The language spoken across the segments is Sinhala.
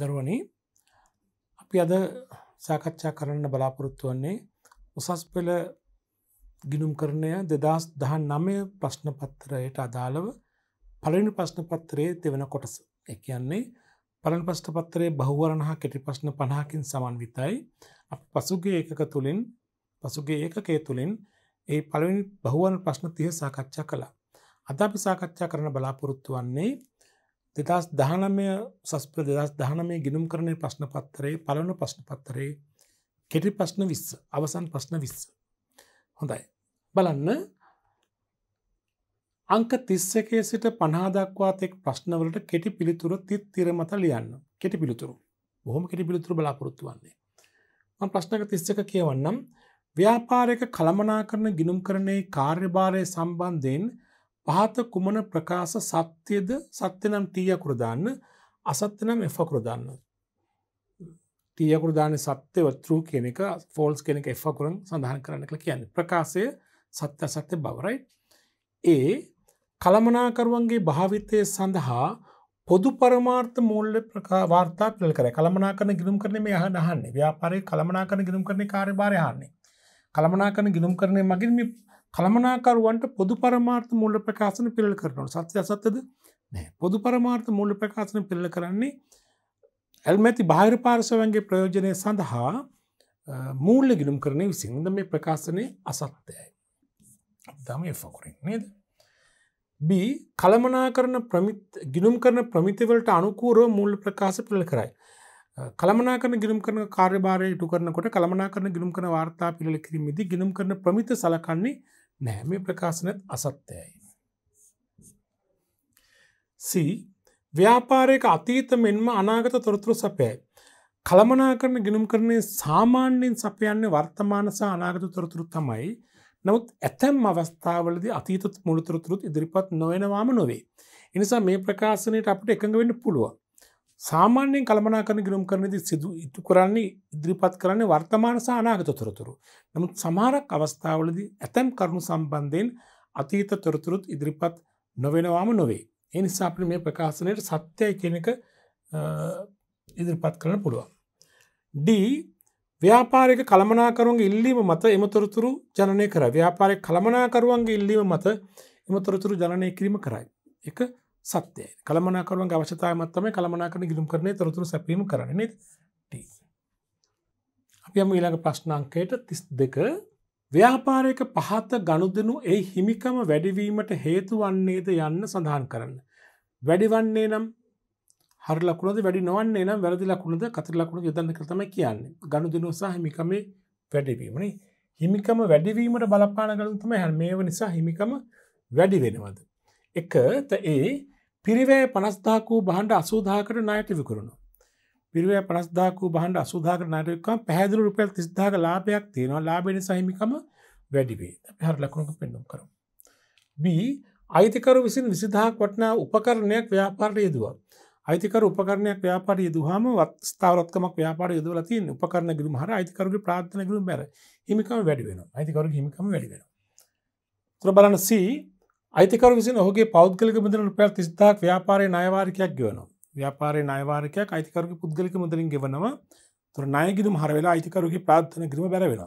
දරුවනේ අපි අද සාකච්ඡා කරන්න බලාපොරොත්තු වන්නේ උසස් පෙළ ගිනුම් කරණය දෙදස් දහන් නමය ප්‍රශ්න පත්තරයට අදාළව පලනි ප්‍රශ්න පත්තරයේ දෙවන කොටස එකයන්නේ පලන් ප්‍රශ්ට පත්තරේ බහුවරණ හා කෙටි ප්‍රශ්න පණහකින් සමන්විතයි අප පසුගේ ඒකක තුළින් පසුගේ ඒකකේ තුළින් ඒ පළවෙනි බහුවන ප්‍රශ්න තිය සාකච්ඡා කළා අද අපි සාකච්ඡා කරන බලාපොරොත්තු වන්නේ දෙදස් දහනමය සස්ප දෙදස් දහනමය ගිනුම් කරණය ප්‍රශ්න පත්තරේ පලවන ප්‍රශ්න පත්තරේ කෙටි ප්‍රශ්න විස්ස අවසන් ප්‍රශ්න විස්ස. හොඳයි. බලන්න අංක තිස්සකේ සිට පනාදක්වාතෙක් ප්‍රශ්නවලට කෙටි පිළිතුර තිත් තිරමත ලියන්න කෙටි පිළිතුරු බොහොම කෙටි පිළිතුර බලාපොරොත්තු වන්නේ. ම ප්‍රශ්නක තිස්සක කියවන්නම් ව්‍යාපාරයක කළමනා කරන ගිනුම් කරණයේ කාර්යභාරය සම්බන්ධයෙන් පහත කුමන ප්‍රකාශ සත්‍යයද සත්‍ය නම් ටීයකුර දාන්න අසත්‍ය නම් එෆකුර දාන්න. ටීයකුර දාන සත්‍ය වත්තරූ කෙනෙක ෆෝල්ස් කෙනෙක එෆකුරන් සඳහන් කරන්න කළ කියන්න ප්‍රකාශය සත්‍ය සත්‍ය බවරයි. ඒ කළමනාකරුවන්ගේ භාවිතය සඳහා පොදු පරමාර්ථ මූල්ල ප්‍රකා වාර්තා පිල් කර කළමනා කරන ගිලුම් කරන මේ හ දහන්නේ ව්‍යාපාරය කළමනා කරන ගිලුම් කරන කාරය භාරයහන්නේ කළමනා කරන ගිලුම් කරන මගින් කළමනාකරුවන්ට පොදු පරමාර්ථ මුල්ල ප්‍රකාශන පිළ කරනට සත්‍ය අසත්තද නෑ පොදු පරමාර්ථ මුල්ල ප්‍රකාශන පිළ කරන්නේ ඇල්මැති භාර පාර්ශවන්ගේ ප්‍රයෝජනය සඳහා මූල්ල ගිලුම් කරනය විසින්ද මේ ප්‍රකාශනය අසත්‍යයි. දම ෆකුරින් නේද. B කළමනා කරන ගිනුම් කරන ප්‍රමිතිවලට අනුකූරෝ මුල්ල ප්‍රකාශ පිළ කරයි. කළමනා කරන ගිනුම් කරන කාර්යභාරය ඉටු කරනකොට කළමනා කරන ගිනුම් කරන වාර්තා පිළිල කිරීමේදී ගිනුම් කරන ප්‍රමිත සලකන්නේ නෑ මේ ප්‍රකාශනත් අසත්‍යයයි. C ව්‍යාපාරයක අතීත මෙන්ම අනාගත තොරතුරු සපයයි. කළමනා කරන ගිනුම් කරණය සාමාන්‍යයෙන් සපයන්නේ වර්තමාන සහ අනාගත තොරතුරු තමයි නමුත් ඇතැම් අවස්ථාවලද අතීත මුළතුරතුරුත් ඉදිරිපත් නොවෙනවාම නොවේ. එනිසා මේ ප්‍රකාශනයට අපට එකඟ වෙන්න පුළුවන්. සාමාන්‍යයෙන් කළමනාකරන ගිනුම් කරනද සිදු ඉතු කරන්නේ ඉදිරිපත් කරන්නේ වර්තමාන සානාගත තොරතුරු. නමුත් සමහරක් අවස්ථාවලදී ඇතැම් කරුණු සම්බන්ධයෙන් අතීත තොරතුරුත් ඉදිරිපත් නොවෙනවාම නොවේ. ඒ නිසා අපි මේ ප්‍රකාශනයට සත්‍යය කෙනෙක ඉදිරිපත් කරන පුළුවන්. D ව්‍යාපාරික කළමනාකරුන්ගේ ඉල්ලීම මත එම තොරතුරු ජනනය කර ව්‍යාපාරය කළමනාකරුවන්ගේ ඉල්ලීම මත එම තොරතුරු ජනනය කිරීම කරයි. එක සත්‍යය කළමනාකරුවන් අවශ්‍යතාවමත්තම කළමනාකරන ගිලුම් කරන තොරතුරු සැපීම කරන අපිම ඊළඟ ප්‍රශ්නංකයට තිස් දෙක ව්‍යාපාරයක පහත ගණුදනු ඒ හිමිකම වැඩිවීමට හේතු වන්නේද යන්න සඳහන් කරන්න. වැඩිවන්නේ නම් හරලකුණද වැඩි නොවන්නේ නම් වැරදිලකුණද කතරලකුණ යොදන්න කරතම කියන්නේ ගණුදනු සහ හිමිකමේ වැඩවීමනේ හිමිකම වැඩිවීමට බලපාන ගලුන්තම හැමේව නිසා හිමිකම වැඩි වෙනවද. එකත ඒ පිරිවෑ පනස්දාකූ බහන්ඩ අසූදාකට නායට විකරුණු. පිරිවෑ පනස්දාකූ බහන්ඩ අසුදාක නාටකම් පැහදිලු රුපැල් තිස්දාක ලාභයක් තියෙනවා ලාබෙන සහිමිකම වැඩිවේ පැහර ලකුණක පෙන්නුම් කරු. B අයිතිකරු විසින් විසිදාහක් වටනා උපකරණයක් ව්‍යාපාරය යදවා. අයිතිකර උපකරණයක් ව්‍යාපාරය යදහම ස්ථාවරත්කමක් ව්‍යාපාර යදව තිය උපකරන ගරු හර අයිතිකරු ප්‍රාථනකරු බැර හිමිකම වැඩිවෙන අයිතිකරු හිමිකම වැඩිවෙන. තුර බලන්න සී අයිතිකර විසි ඔහුගේ පෞද්ගලික මුදර රුපැල් තිස්ථාක් ව්‍යාපාරය නයවාරිකයක් ගෙවනවා ව්‍යාපාරය නයවාරිකයක් අයිතිකරු පුද්ගලික මුදරින් ගෙවනවා තුර නයගිදුම් හර වෙලා අයිතිකරුගේ ප්‍රාත්ථන කිරීම බැරවෙන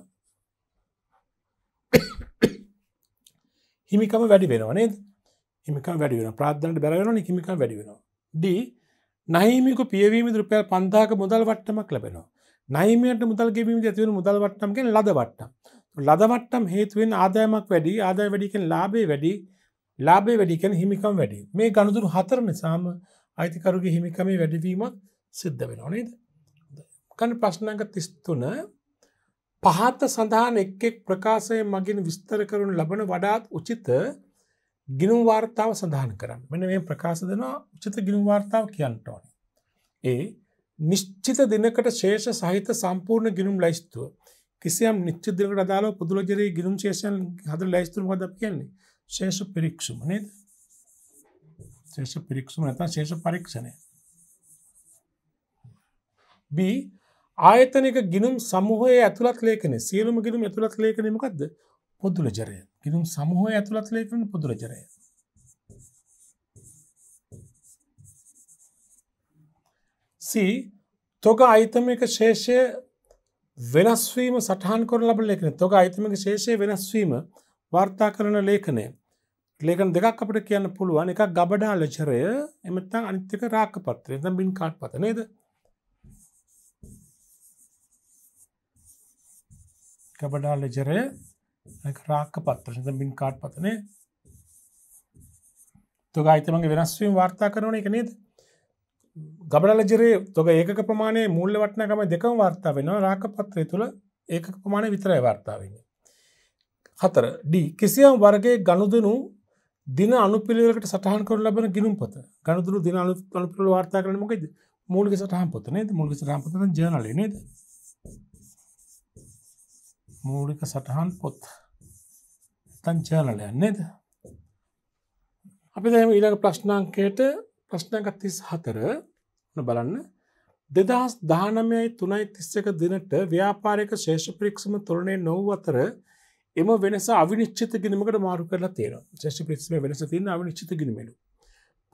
හිමිකම වැඩි වෙනවනේ හිමික වැඩි වෙන ප්‍රාධනට බැරවෙන හිමික වැඩි වෙනවා ඩ නහිමික පියවීම රුපැල් පන්දාක මුදල් වට්ටමක් ලැබෙනවා නයිමයට මුදල් ගෙවීම ඇතිවෙන මුදල් වට්ටම්ගෙන් ලද වට්ටම් ලදවට්ටම් හේතුවෙන් ආදායමක් වැඩි ආදාය වැඩිකෙන් ලාබේ වැඩි ලාබේ වැඩිකන හිමිකම් වැඩි මේ ගණදුරු හතර නිසාම අයිතිකරුගේ හිමිකමේ වැඩිවීමක් සිද්ධ වෙන නේද. කන ප්‍රශ්නක තිස්තුන පහත්ත සඳහන් එක්ෙක් ප්‍රකාශය මගින් විස්තර කරුණු ලබන වඩාත් උචිත ගිනුම් වාර්තාව සඳහන් කරන්න මෙන මේ ප්‍රකාශ දෙනවා උචිත ගිනුම් වාර්තාව කියන්ටඕන. ඒ නිශ්චිත දිනකට ශේෂ සහිත සම්පූර්ණ ගිනුම් ලයිස්තුව කිසියම් නිච්ච දිනකට දාලා පුදුලජරයේ ගිනුම් ශේෂන් හද ලයිස්තුරු වද කියන්නේ ශේෂ පිරික්ෂුම නේද? ශේෂ පිරික්ෂුම නැත්නම් ශේෂ පරීක්ෂණය. B ආයතනික ගිනුම් සමූහයේ ඇතුළත් ලේඛන සියලුම ගිනුම් ඇතුළත් ලේඛනය මොකද්ද? පොදුලජරය. ගිනුම් සමූහයේ ඇතුළත් ලේඛන පොදුලජරය. C තොග අයිතමික ශේෂය වෙනස්වීම සටහන් කරන ලබන ලේඛනය. තොග අයිතමික ශේෂය වෙනස්වීම වාර්තා කරන ලේඛනය. ලේකන දෙකක් අපට කියන්න පුළුවන් එකක් ගබඩා ලචරය එමත්තං අනිත්‍යක රාක්ක පත්‍රය තම් බින් කාට් පතනේද ගබඩා ලජරය රාක්ක පත්‍රශත බින් කාට් පතනය තුක අයිතමගේ වෙනස්වීම් වාර්තා කරන එක නේද ගබඩලජරේ තොක ඒක ප්‍රමාණය මුල්ල වටනකම දෙකම වාර්තා වෙනවා රාක පත්‍රය තුළ ඒක ප්‍රමාණය විතරයි වාර්තාාවන්න. හතර ඩ කිසියම් වර්ගේ ගණුදනු දින අනුපිළිවෙලකට සටහන් කර ලබන ගිනුම් පොත ගණතුරු දින අනු අනුපිළ වාර්තා කරන මොකද මූලික සටහන් පොත නේද මූලික සටහන් පොත ජර්නල් නේද මූලික සටහන් පොත් තන් ජර්නල් නේද අපි දැම ඊළඟ ප්‍රශ්නාංකයට ප්‍රශ්නක තිස් හතර බලන්න දෙදහස් දානමයයි තුනයි තිස්සක දිනට ව්‍යාපාරයක ශේෂප්‍රික්ෂම තුරණය නොව අතර එම වෙනස අවිනිශ්චිත ගිනීමකට මාරු කරලා තියෙනවා ශෂ්ි පිස්ම වෙනස තියන අවිනිශ්චිත ගිනීමලු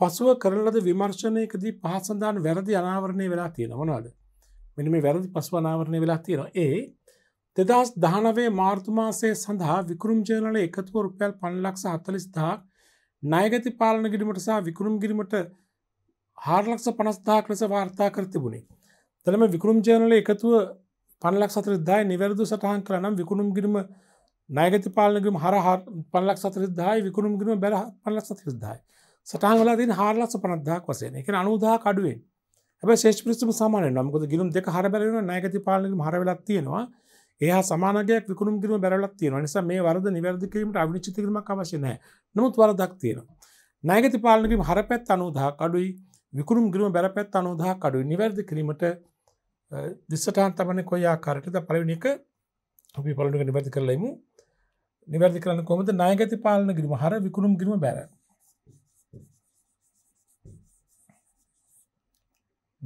පසුව කරලද විමර්ශනයකදී පහසඳාන් වැරදි අනාවරණය වෙලා තියෙන මොනවාද මෙනි මේ වැරදි පසු අනාවරණය වෙලා තියෙනවා ඒ දෙදස් දහනවේ මාර්තුමාසය සඳහා විකරුම් ජයනල එකතුව රුපියල් පණලක්ෂ හතලිස්ථා නයගති පාලන ගිරීමට සහ විකරුම් ගිරීමට හාරලක්ෂ පනස්ථාක් ලෙස වාර්තා කර තිබුණේ තළම විකරුම් ජයනල එකතුව පණලක් සතර දායි නිවැරදු සටහන් කරනම් විකුණුම් ගිරීම නයගති පාලනගම හර පලක් සතරදදායි විකුණුම්ගම බැර පලක් සතිරදදායි සටන් වල තින් හාරලක්ස පනදදාක් වසය එක අනුදා කඩුවේ ඇ ශේෂ පිස්ම සමාන නමුකද ගිලුම් දෙක හර බැරෙන නයගති පාලනගම හරවෙලක් තියෙනවා ඒ සමානගයක් විකුණුම් කිරීම බැරලක් තියෙන නිසා මේ වරද නිවැරදිකිරීමට අවිනිචිතිරීමක් අවශ්‍යනය නමුත් වරදක් තියෙන නයගති පාලනගම හර පැත් අනුදා කඩුයි විකුණුම් ගිරීම බැරපැත් අනුදා කඩුයි නිවැරදි කිරීමට දිස්සටහන් තමන කොයා කරටද පලවිනික අපි පලුණක නිවැති කරලයිමු නිවැරදි කරන්න කොමද නායගති පාලන කිරීම හර විකුණුම් කිරීම බැර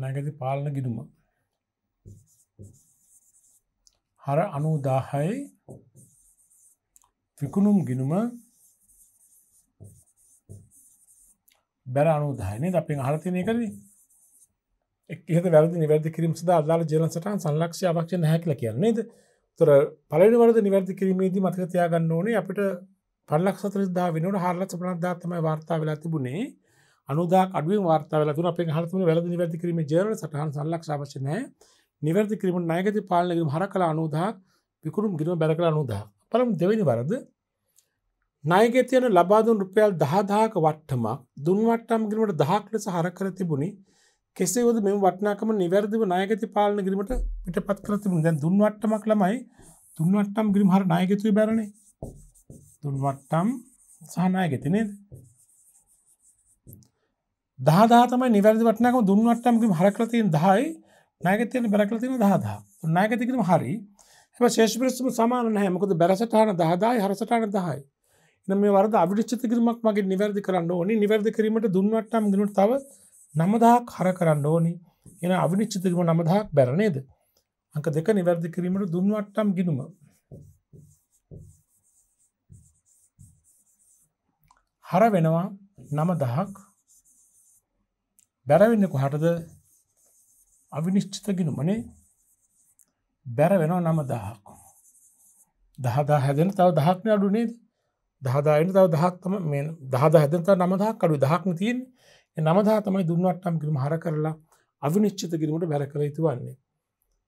නායගති පාලන ගිඩුම හර අනුදාහයි විකුණුම් ගිනුම බැර අනුදාහනය අපෙන් අහරතිනය කරී එකහත වැරදි නිවැදි කිරීම සද අදාල ජලසටන් සංලක්ෂ අවක්ෂ හැකිල කියන්නේද තොර පලනි වරද නිවැරදි කිරීමේදී මතක තියාගන්න ඕනේ අපිට පල්ලක් සතරදා වෙනට හරලත් සපනධාත්තමයි වාර්තා වෙලා තිබුණේ අනුදා අඩුව වාර්තාවලතු අප හතුම වැරදි නිවැරදි කිරීම ජර සටහන් සල්ලක් වශනය නිවැරදි කිරීම නායගති පාලනකිම හර කලා අනුදාක් විකුරුම් ගිරීම බැර කලා අනුදා පළම් දෙවැනි වරද නායගතියන ලබාදුන් රුපියල් දහදාක වට්ටමක් දුන්වට්ටම් ගිරීමට දහක් ලෙස හර කර තිබුණේ කෙසේවද මෙම වටනාකම නිවැරදිව නායගති පාලන කිරීමට පිට පත් කරතිම දැන් දුන්වට්ටමක් ළමයි දුන්වට්ටම් ගිරිම හර නායගතුයි බැරණේ දුන්වට්ටම් සහනායගතිනේද දහදාතම නිවැරදි වටනක දුන්වට්ටම් ගිරිම හරකලතියෙන් දහයි නායගතයෙන් බැරකලතින දහදා නායගතිකිරීම හරි එම ශේෂපිරස්සම සමාන නැහැ මොකද බැරසටහන දහදායි හරසටාන දහයි එන මේ වරද අවිිච්චිත කිරීමක් මගේ නිවැරදි කරන්න ඕනි නිවැරදි කිරීමට දුන්වට්ටම් ගිරුට තව නමදහක් හර කරන්න ඕනි එන අවිනිච්චිතකම නමදහක් බැරණේද අක දෙක නිවැරදි කිරීමට දුන්වට්ටම් ගිනුම හර වෙනවා නම දහක් බැරවෙන්නකු හටද අවිනිශ්චිත ගිනුමනේ බැර වෙනවා නම දහක් දහදා හැදෙන තව දහක්න අඩුනේ දහදායට තව දහක් තම මේ දහද හැදත නමදහක් අඩු දහක්න තියෙන් නමදා තමයි දුන්නවටම් කිරීම හර කරලා අවිනිශ්චිත කිරීමට බැර කර යුතු වන්නේ.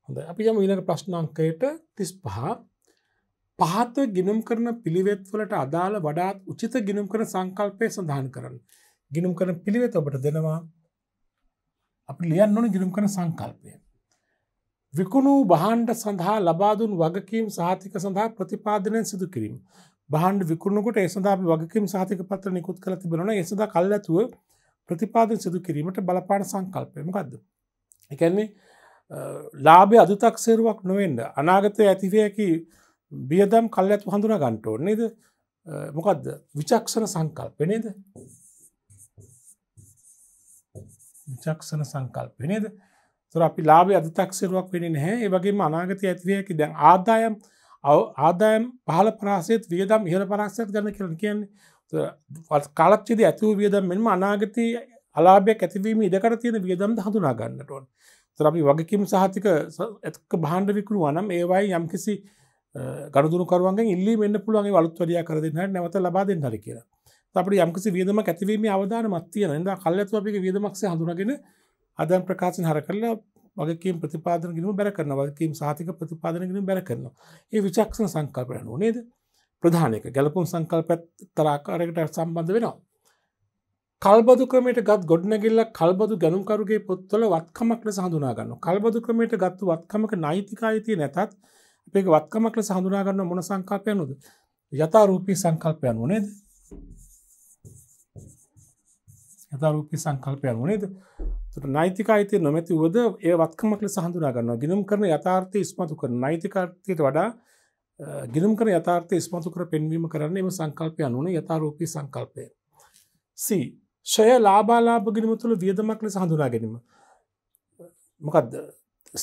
හොඳ අපි යම ඊළඟ ප්‍රශ්නාංකයට තිස් පහ පහත ගිනුම් කරන පිළිවෙත්වලට අදාළ වඩාත් උචිත ගිනුම් කරන සංකල්පය සඳහන් කරන්න. ගිනුම් කරන පිළිවෙත ඔබට දෙනවා අපි ලියන්න ඕන ගිනුම් කරන සංකල්පය. විකුණූ බහන්ඩ සඳහා ලබාදුන් වගකීම් සාතික සඳහා ප්‍රතිපාදනයෙන් සිදු කිරීම. බහන්ඩ විකුණකට ඒසඳ වගකීම් සාතික පත්‍ර නිකුත් කළ තිබෙනන ඒසද කල්ලඇතුව ප්‍රතිපාදන සිදු කිරීමට බලපාන සංකල්පයමකක්ද. එකන්නේ ලාබේ අධිතක්සේරුවක් නොවෙන්ඩ අනාගතය ඇතිවයකි බියදම් කල් ඇතු හඳුන ගන්ටෝ නේද මොකක්ද විචක්ෂණ සංකල්පනේද විචක්ෂණ සංකල්පනේද තුර අපි ලාබේ අධිතක්සේරුවක් වෙන නැහැ ඒවගේම අනාගතය ඇතිවයකි දැන් ආදායම් ආදායම් පහල පරාසයත් වියදම් ඉහල පරක්ෂයක් ගන්න කරන කියන්නේ කාලක්්චේද ඇතිව වියදම් මෙම අනාගත අලාභයක් ඇතිවීම ඉඩකර තියෙන වියදම් හඳුනා ගන්නටවන් තරබි වගකින් සහතික ඇත්ක බාණ්ඩ විකුණු වනම් ඒවයි යම්කිසි ගරදුරුකරුවන්ගේ ඉල්ලි වෙන්න පුළුවන්ගේ වලත්වරයා කරදින්න නැවත ලබා දෙන්න හරි කියලා අපට යම්කිසි වියදම ඇතිවීම අවධාන මත්තියන ද කල්ලතු අපික වියදමක්ෂ හඳුනගෙන අදන් ප්‍රකාශන හර කරලා වගේකින් ප්‍රතිපාදනගෙන බැර කරන වගේකින් සාතික ප්‍රතිපාදනගෙන බැර කරනවා ඒ විචක්ෂණ සංකල්පයන නේද ප්‍රධානක ගැලපුම් සංකල්පත් තරාකාරයකට සම්බන්ධ වෙනවා. කල්බදු ක්‍රමට ගත් ගොඩනැගිල්ල කල්බදු ගැනුම්කරුගේ පොත්තොල වත්කමක්ල සහඳුනාගන්න කල්බදු ක්‍රමයට ගත්තු වත්කමක නයිතිකායිතිය නැතත් අපේ වත්කමක්ල සහඳුනාගන්න මොන සංකල්පයනුද යතාරූපී සංකල්පයන් වනේද යතාරූපී සංකල්පයන් වනේද තුට නයිතිකායිතය නොමැති වද ඒ වත්කමක්ල සහඳුනාගන්න ගිනම් කරන යථාර්ථය ඉස්මතු කර නයිතිකාර්තයට වඩා ගිලම් කර යථාර්ථය ස්මතු කර පෙන්වීම කරන්න එම සංකල්පය අනුන යථාරූපී සංකල්පය. C. ෂය ලාබාලාභ ගිනිම තුළ වියදමක් ලෙස හඳුනා ගැනීම. මොකක්ද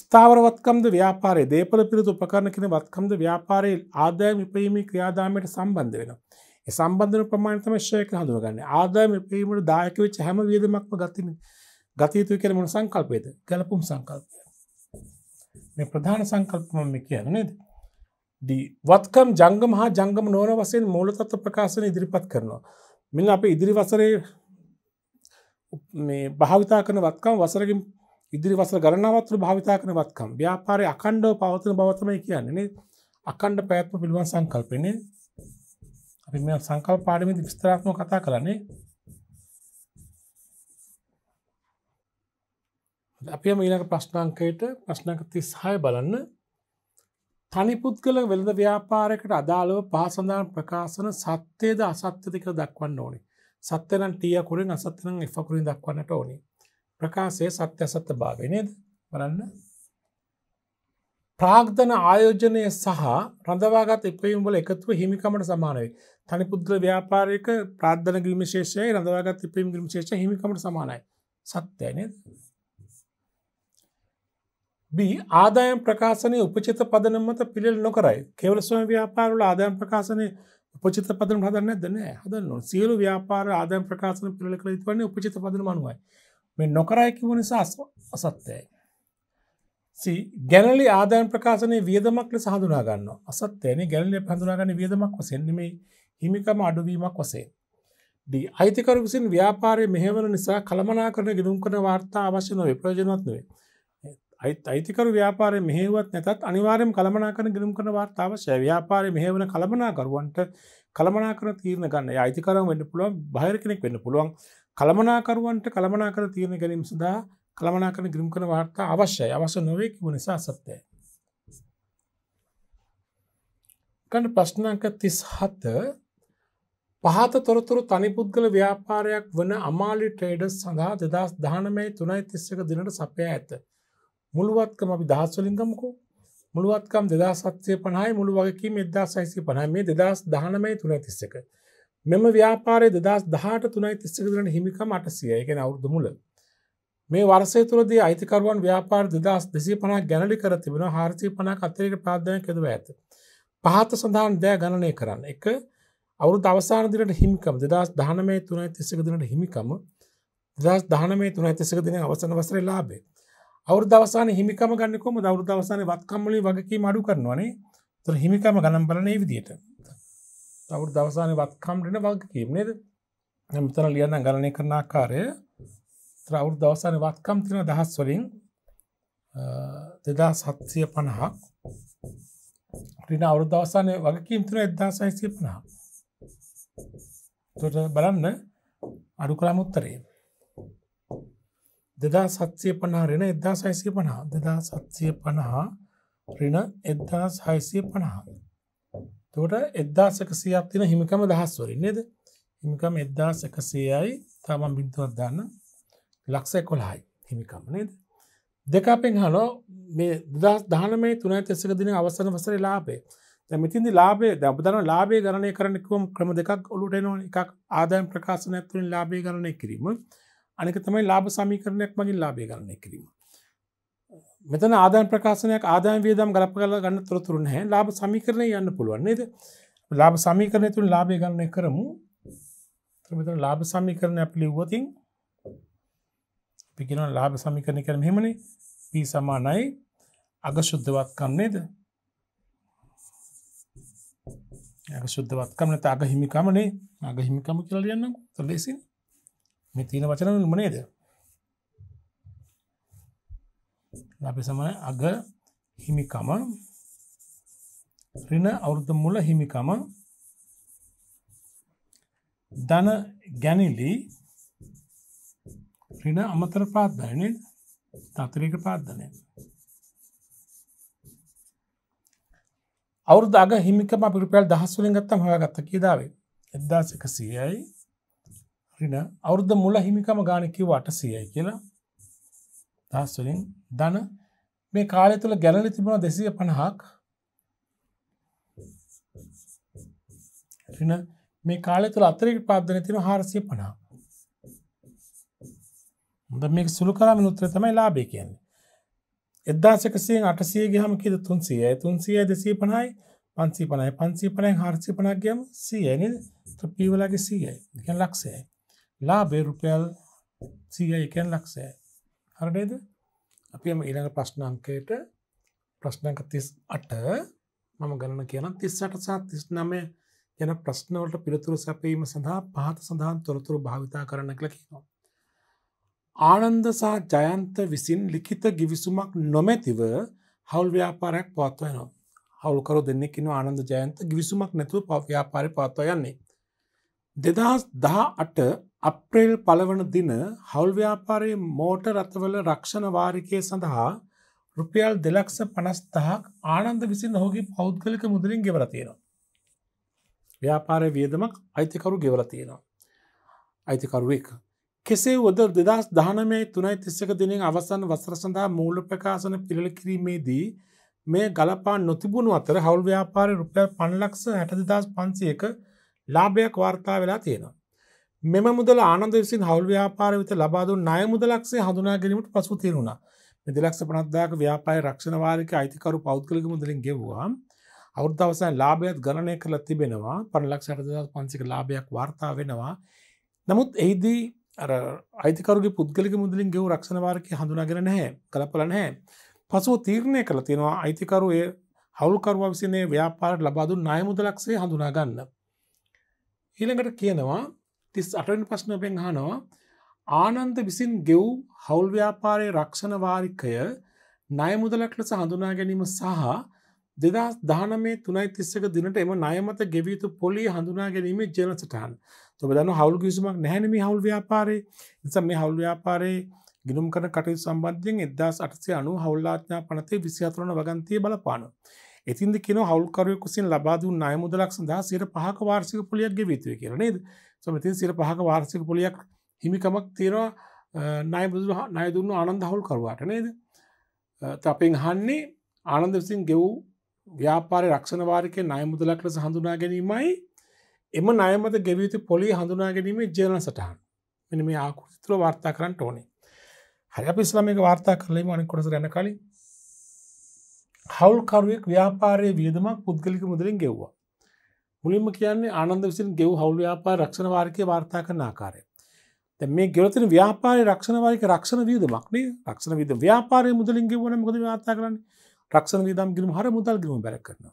ස්ථාවරවත්කම්ද ව්‍යාපාරය දේපල පිරිතු උපකරණ කෙන වත්කම්ද ව්‍යාපාරයේ ආදායම විපයීමේ ක්‍රියාදාමයට සම්බන්ධ වෙනවා. ඒ සම්බන්ධන ප්‍රමාණය තමයි ෂය කියලා හඳුනගන්නේ. ආදායම විපයීමට දායක වෙච්ච හැම වියදමක්ම ගතින ගතිය යුතුයි කියලා මොන සංකල්පයද? ගලපුම් සංකල්පය. මේ ප්‍රධාන සංකල්ප මම කියන්නේ නේද? දී වත්කම් ජංගම හා ජංගම නෝන වසයෙන් මූලතත්ව ප්‍රකාශන ඉදිරිපත් කරනවා. මෙන්න අප ඉදිරි වසරේ මේ භාවිතා කන වත්කම් වසරගින් ඉදිරි වසර ගණනාවතුර භාවිතා කන වත්කම් ව්‍යාපාරය අකණ්ඩව පවතන බවතමයි කියන්නේ අකණ්ඩ පැත්ම පිළිවන් සංකල්පනය අපි මෙ සංකල් පාඩමිති විස්තරාත්ම කතා කරන්නේ අපේ මීලක ප්‍රශ්නාංකයට ප්‍රශ්නක තිස් හය බලන්න තනිපුද්ගල වෙළඳ ව්‍යාපාරයකට අදාළව පහසඳාන් ප්‍රකාශන සත්‍යයද අසත්‍යතික දක්වන්න ඕනි. සත්‍යනන් ටියකුරින් අසත්‍යනං එෆකුරින් දක්වන්නට ඕනි. ප්‍රකාශය සත්‍ය අසත්‍ය භාවනයද බලන්න. ප්‍රාග්ධන ආයෝජනය සහ රඳවාගත් එපයුම්වල එකතුව හිමිකමට සමානයි. තනි පුද්ගල ව්‍යාපාරයක ප්‍රාධන ගිමිශේෂය රඳවාගත් එපයම් ගිමිශේෂ හිමිකමට සමානයි. සත්‍යයනයද. B ආදායම් ප්‍රකාශනය උපචිත පදනම් මත පිළිල් නොකරයි කෙවල ස්වම ව්‍යාපාරවල ආදායම් ප්‍රකාශනය උපචිත පදන හදන්න දනෑ හදන්න සියලු ව්‍යාපාර ආදායම් ප්‍රකාශන පිළිල කළ යුතු වන්නේ උපචිත පදන අනුවයි මේ නොකරයි කිව නිසා අසත්‍යයි C ගැනලි ආදායම් ප්‍රකාශනය වියදමක් ලෙස හඳුනා ගන්නවා අසත්‍යනේ ගැනලිය හඳුනාගන්න වියදමක් වශයෙන් නෙමේ හිමිකම අඩුවීමක් වශයෙන් D අයිතිකරු විසින් ව්‍යාපාරය මෙහෙවන නිසා කළමනාකරන ගිදුම් කරන වාර්තා අවශ්‍ය නොවේ ප්‍රයෝජනවත් නොවේ අයිතිකරු ව්‍යාපාරය මෙහවත් නැතත් අනිවාරයම කළමනාකන ගිලම් කන වාර්තාවශය ව්‍යාපාරය මෙහවන කළමනාකරුවන්ට කළමනාකර තීරණ ගන්න අයිතිකරම වන්න පුළුවන් බහිර කෙනෙක් වෙන්න පුළුවන් කළමනාකරුවන්ට කළමනාකර තීරණ ගැනීම සඳහා කළමනාකන ගිලම් කන වාර්තා අවශ්‍යය අවස නොවේ කිව නිසා සත්‍යය. කඩ ප්‍රශ්නක තිස් හත පහත තොරතුරු තනිපුද්ගල ව්‍යාපාරයක් වන අමාලි ට්‍රේඩස් සඳහා දෙදස් දානමයි තුනයි තිස්සක දිනට සපයා ඇත. මුළුවත්කම අපි දහස් වලින් ගමුකෝ මුළුවත්කම් දෙදස් සත්‍යය පනහයි මුළු වගකීම එදදා සයිසි පනහ මේ දෙදස් දහනමයි තුනයි තිස්සක මෙම ව්‍යාපාරය දෙදස් දහට තුනයි තිස්සක දරන හිමිකම අටසිය එකෙන අවුදු මුල මේ වර්සය තුළද අයිතිකරුවන් ව්‍යාපාර දෙදස් දෙසී පනා ගැනලි කර තිබෙන හාරසී පනා කතරයට ප්‍රාධ්ධන කෙදව ඇත පහත සඳහන් දෑ ගණනය කරන්න එක අවු දවසානදිරට හිමිකම් දෙදස් දහනමේ තුනයි තිස්සක දෙනට හිමිකම දස් දහනමේ තුනයි තිස්සක දෙන අවසන වසර ලාබේ අවුදවසාන හිමිකම ගන්නකොම දවරුදවසාන වත්කම්මලි වගේ මඩු කරනවනේ තුර හිමිකම ගනම් බලන විදියට තවරු දවසාන වත්කම්ටන වග කියීමනේද මෙතන ලියන්න ගණනය කරන ආකාරය ත්‍රවුරු දවසාන වත්කම් තින දහස් වලින් දෙදා සත්සය පණහක් රින අවුරු දවසානය වගකීම් තුන එදදා සයිසිය පනා තොට බලන්න අඩු කළමුත්තරේ දෙදා සත්‍යය පනා රෙන එදදා සයිසය පනා දෙදා සත්‍යය පනහා රින එදදා සයිසය පනහා තෝට එදදාසකසියක් තින හිමිකම දහස්වරින් නේද හිමිකම එදදාසකසයයි තමන් බිින්තුවත් දන්න ලක්සය කොළහයි හිමිකම නේද දෙකාපෙන් හලෝ මේ දස් ධනමේ තුන තෙසක දින අවසන වසර ලාබේ මෙතින්දි ලාබේ දබදන ලාබේ ගණය කරනෙකුවම් ක්‍රම දෙකක් ඔලුට නො එකක් ආදායම් ප්‍රකාශන ඇතුරින් ලාබේ ගණනය කිරීම අනික තමයි ලාබ සමීකරණයක් මගින් ලාබය ගණනය කිරීම. මෙතන ආදාන් ප්‍රකාශනයක් ආදායම් වියදම් ගලප කළ ගන්න තොරතුරු නැහැ. ලාභ සමීකරණය යන්න පුළුවන් නේද? ලාභ සමීකරණය තුල ලාභය ගණනය කරමු. එතකොට මෙතන ලාභ සමීකරණය අපි ලිව්වොත් අපි කියනවා ලාභ සමීකරණය කරන්නේ මෙහෙමනේ. P සමානයි අග සුද්ධවත්කම් නේද? අග සුද්ධවත්කම් නැත්නම් අග හිමිකමනේ. අග හිමිකම කියලා ලියන්නකෝ. තොලේසිනේ. මේ තියෙන වචන වලම නේද? අපි සමාන අග හිමිකම ඍණ අවුරුද්ද මුල හිමිකම ධන ගැනිලි ඍණ අමතර ප්‍රාත්ධනය නේද? තාත්‍රික ප්‍රාත්ධනය. අවුරුද්ද අග හිමිකම අපි රුපියල් 10 වලින් ගත්තම හොයාගත්ත කීයද ආවේ? 1100යි රින අවුද්ධ මුල හිමිකම ගානකිව අටසියයි කියලා දස්වලින් දන මේ කාලය තුළ ගැලලි තිබුණ දෙසිය පණහක් රින මේ කාලය තුළ අතරට පාදධන තින හාරසිය පණා ද මේ සුළු කරම උත්‍ර තමයි ලාබේ කියන්නේ එදදාසකසියෙන් අටසිය ගහම කිද තුන්සිය තුන්සිය දෙසී පණයි පන්සී පනයි පන්සී පනයි හාරසි පනක් ගම සියනි ත්‍රපීවලගේ සීයයි ලක්ෂයයි ලාබේ රුපියල් සිය එකන් ලක්ෂය හරනේද අපිම ඊළඟ ප්‍රශ්න අංකයට ප්‍රශ්නක තිස් අට මම ගණන කියන තිස්සට සහ තිස් නමය යන ප්‍රශ්නවලට පිළිතුරු සැපීම සඳහා පහත සඳහන් තොරතුරු භාවිතා කරන කළ කියනවා. ආනන්ද සහ ජයන්ත විසින් ලිඛිත ගිවිසුමක් නොමැතිව හවුල් ව්‍යාපාරයක් පවත්වයනවා. හවුල්කරු දෙන්නෙක්කින ආනන්ද ජයන්ත ගිවිසුමක් නැතුව පව්‍යාපාරය පවත්වා යන්නේ. දෙදහස් දහ අට අප්‍රේල් පළවන දින හවුල් ව්‍යාපාරයේ මෝටර් රථවල රක්ෂණ වාරිකය සඳහා රුපියල් දෙලක්ෂ පනස්ථහක් ආනන්ද විසින් ඔහුගේ පෞද්ගලික මුදලින් ගෙවල තියෙනවා. ව්‍යාපාරය වියදමක් අයිතිකරු ගෙවල තියෙනවා. අයිතිකරුවෙක්. කෙසේ වද දෙදස් ධනමය තුනයි තිස්සක දිනින් අවසන් වසර සඳහා මූල ප්‍රකාශන පිළිල කිරීමේදී මේ ගලපා නොතිබුණු අතර හවුල් ව්‍යාපාරය රුපියල් පණලක්ෂ හැටදදස් පන්සියක ලාභයක් වාර්තා වෙලා තියෙනවා. මෙම මුදල ආනන්ද විසින් හවුල් ව්‍යාපාර විත ලබාදුන් නය මුදලක්සේ හඳුනා ගැනීමට පසු තිරුණා මෙදිලක්ෂ පනත්දාක ව්‍යාපාය රක්ෂණවාරික අයිතිකරු පෞද්ගලික මුදලින් ගෙව්වා අවුද්ධවසන් ලාභයත් ගණනය කරල තිබෙනවා පණලක් සටදස් පන්සික ලාභයක් වාර්තා වෙනවා නමුත් එහිදී අයිතිකරුගේ පුද්ගලික මුදලින් ගෙව් රක්ෂණවාරක හඳුනාගෙන නැහැ කලපල නැහැ පසුව තීරණය කළ තියෙනවා අයිතිකරුය හවුල්කරුව විසිනේ ව්‍යාපාරට ලබාදු නයමුදලක්සේ හඳුනා ගන්න. ඊළඟට කියනවා තිස් අටනි ප්‍රශ්නපෙන් හනවා ආනන්ද විසින් ගෙව් හවුල්ව්‍යාපාරය රක්ෂණ වාරිකය නයමුදලක් ලෙස හඳුනා ගැනීම සහ දෙදස් දානමේ තුනයි තිස්සක දිනට එම නයමත ගෙවියතු පොලි හඳුනා ගැනීමේ ජනසටහන් තොබදන හවුල් කිසිමක් නැහැනම හවුල් ව්‍යාපාරය නිසා මේ හවුල් ව්‍යාපාරයේ ගිනුම් කන කටයු සම්බන්ධයෙන් එදදාස් අටසේ අනු හවුල්ලාඥා පනතේ විසිාතරන වගන්තය බලපාන. ඉතින්ද කියන හවුල්කරය කුසින් ලබාදු නයමුදලක් සඳහා සිර පහක වාර්සික පොලියක් ගෙවිතුය කියරනේද සමතින් සිර පහක වාර්සික පොලියක් හිමිකමක් තියෙනවා නය බුදු නයදුන්න ආනන්ද හවුල් කරුවාට නේද අපෙන් හන්නේ ආනන්ද විසින් ගෙවූ ව්‍යාපාරය රක්ෂණවාරිකය නයමුදලක් ලෙස හඳුනා ගැනීමයි එම නයමත ගෙවිත පොලි හඳුනා ගැනීමේ ජේලන සටහන් මෙන මේ ආකෘතිතුර වාර්තා කරන්න ඕනේ හරි අප ඉස්ලාමික වාර්තා කරලීම අනි කොටස රැන කලින් හවුල්කරුවෙක් ව්‍යාපාරය වියදමක් පුද්ගලික මුදලින් ගෙව්වා මුලින්ම කියන්නේ ආනන්ද විසින් ගෙව් හවුල් ව්‍යාපා රක්ෂණ වාර්කය වාර්තා කරන ආකාරය. මේ ගෙවතින ව්‍යාපාරය රක්ෂණවාරික රක්ෂණ වියදමක්නේ රක්ෂණ විද ව්‍යාපාරය මුදලින් ගෙවන මුද වාතා කරන්න රක්ෂණ විදම් ගිරම හර මුදල් ගිරම බැර කරන.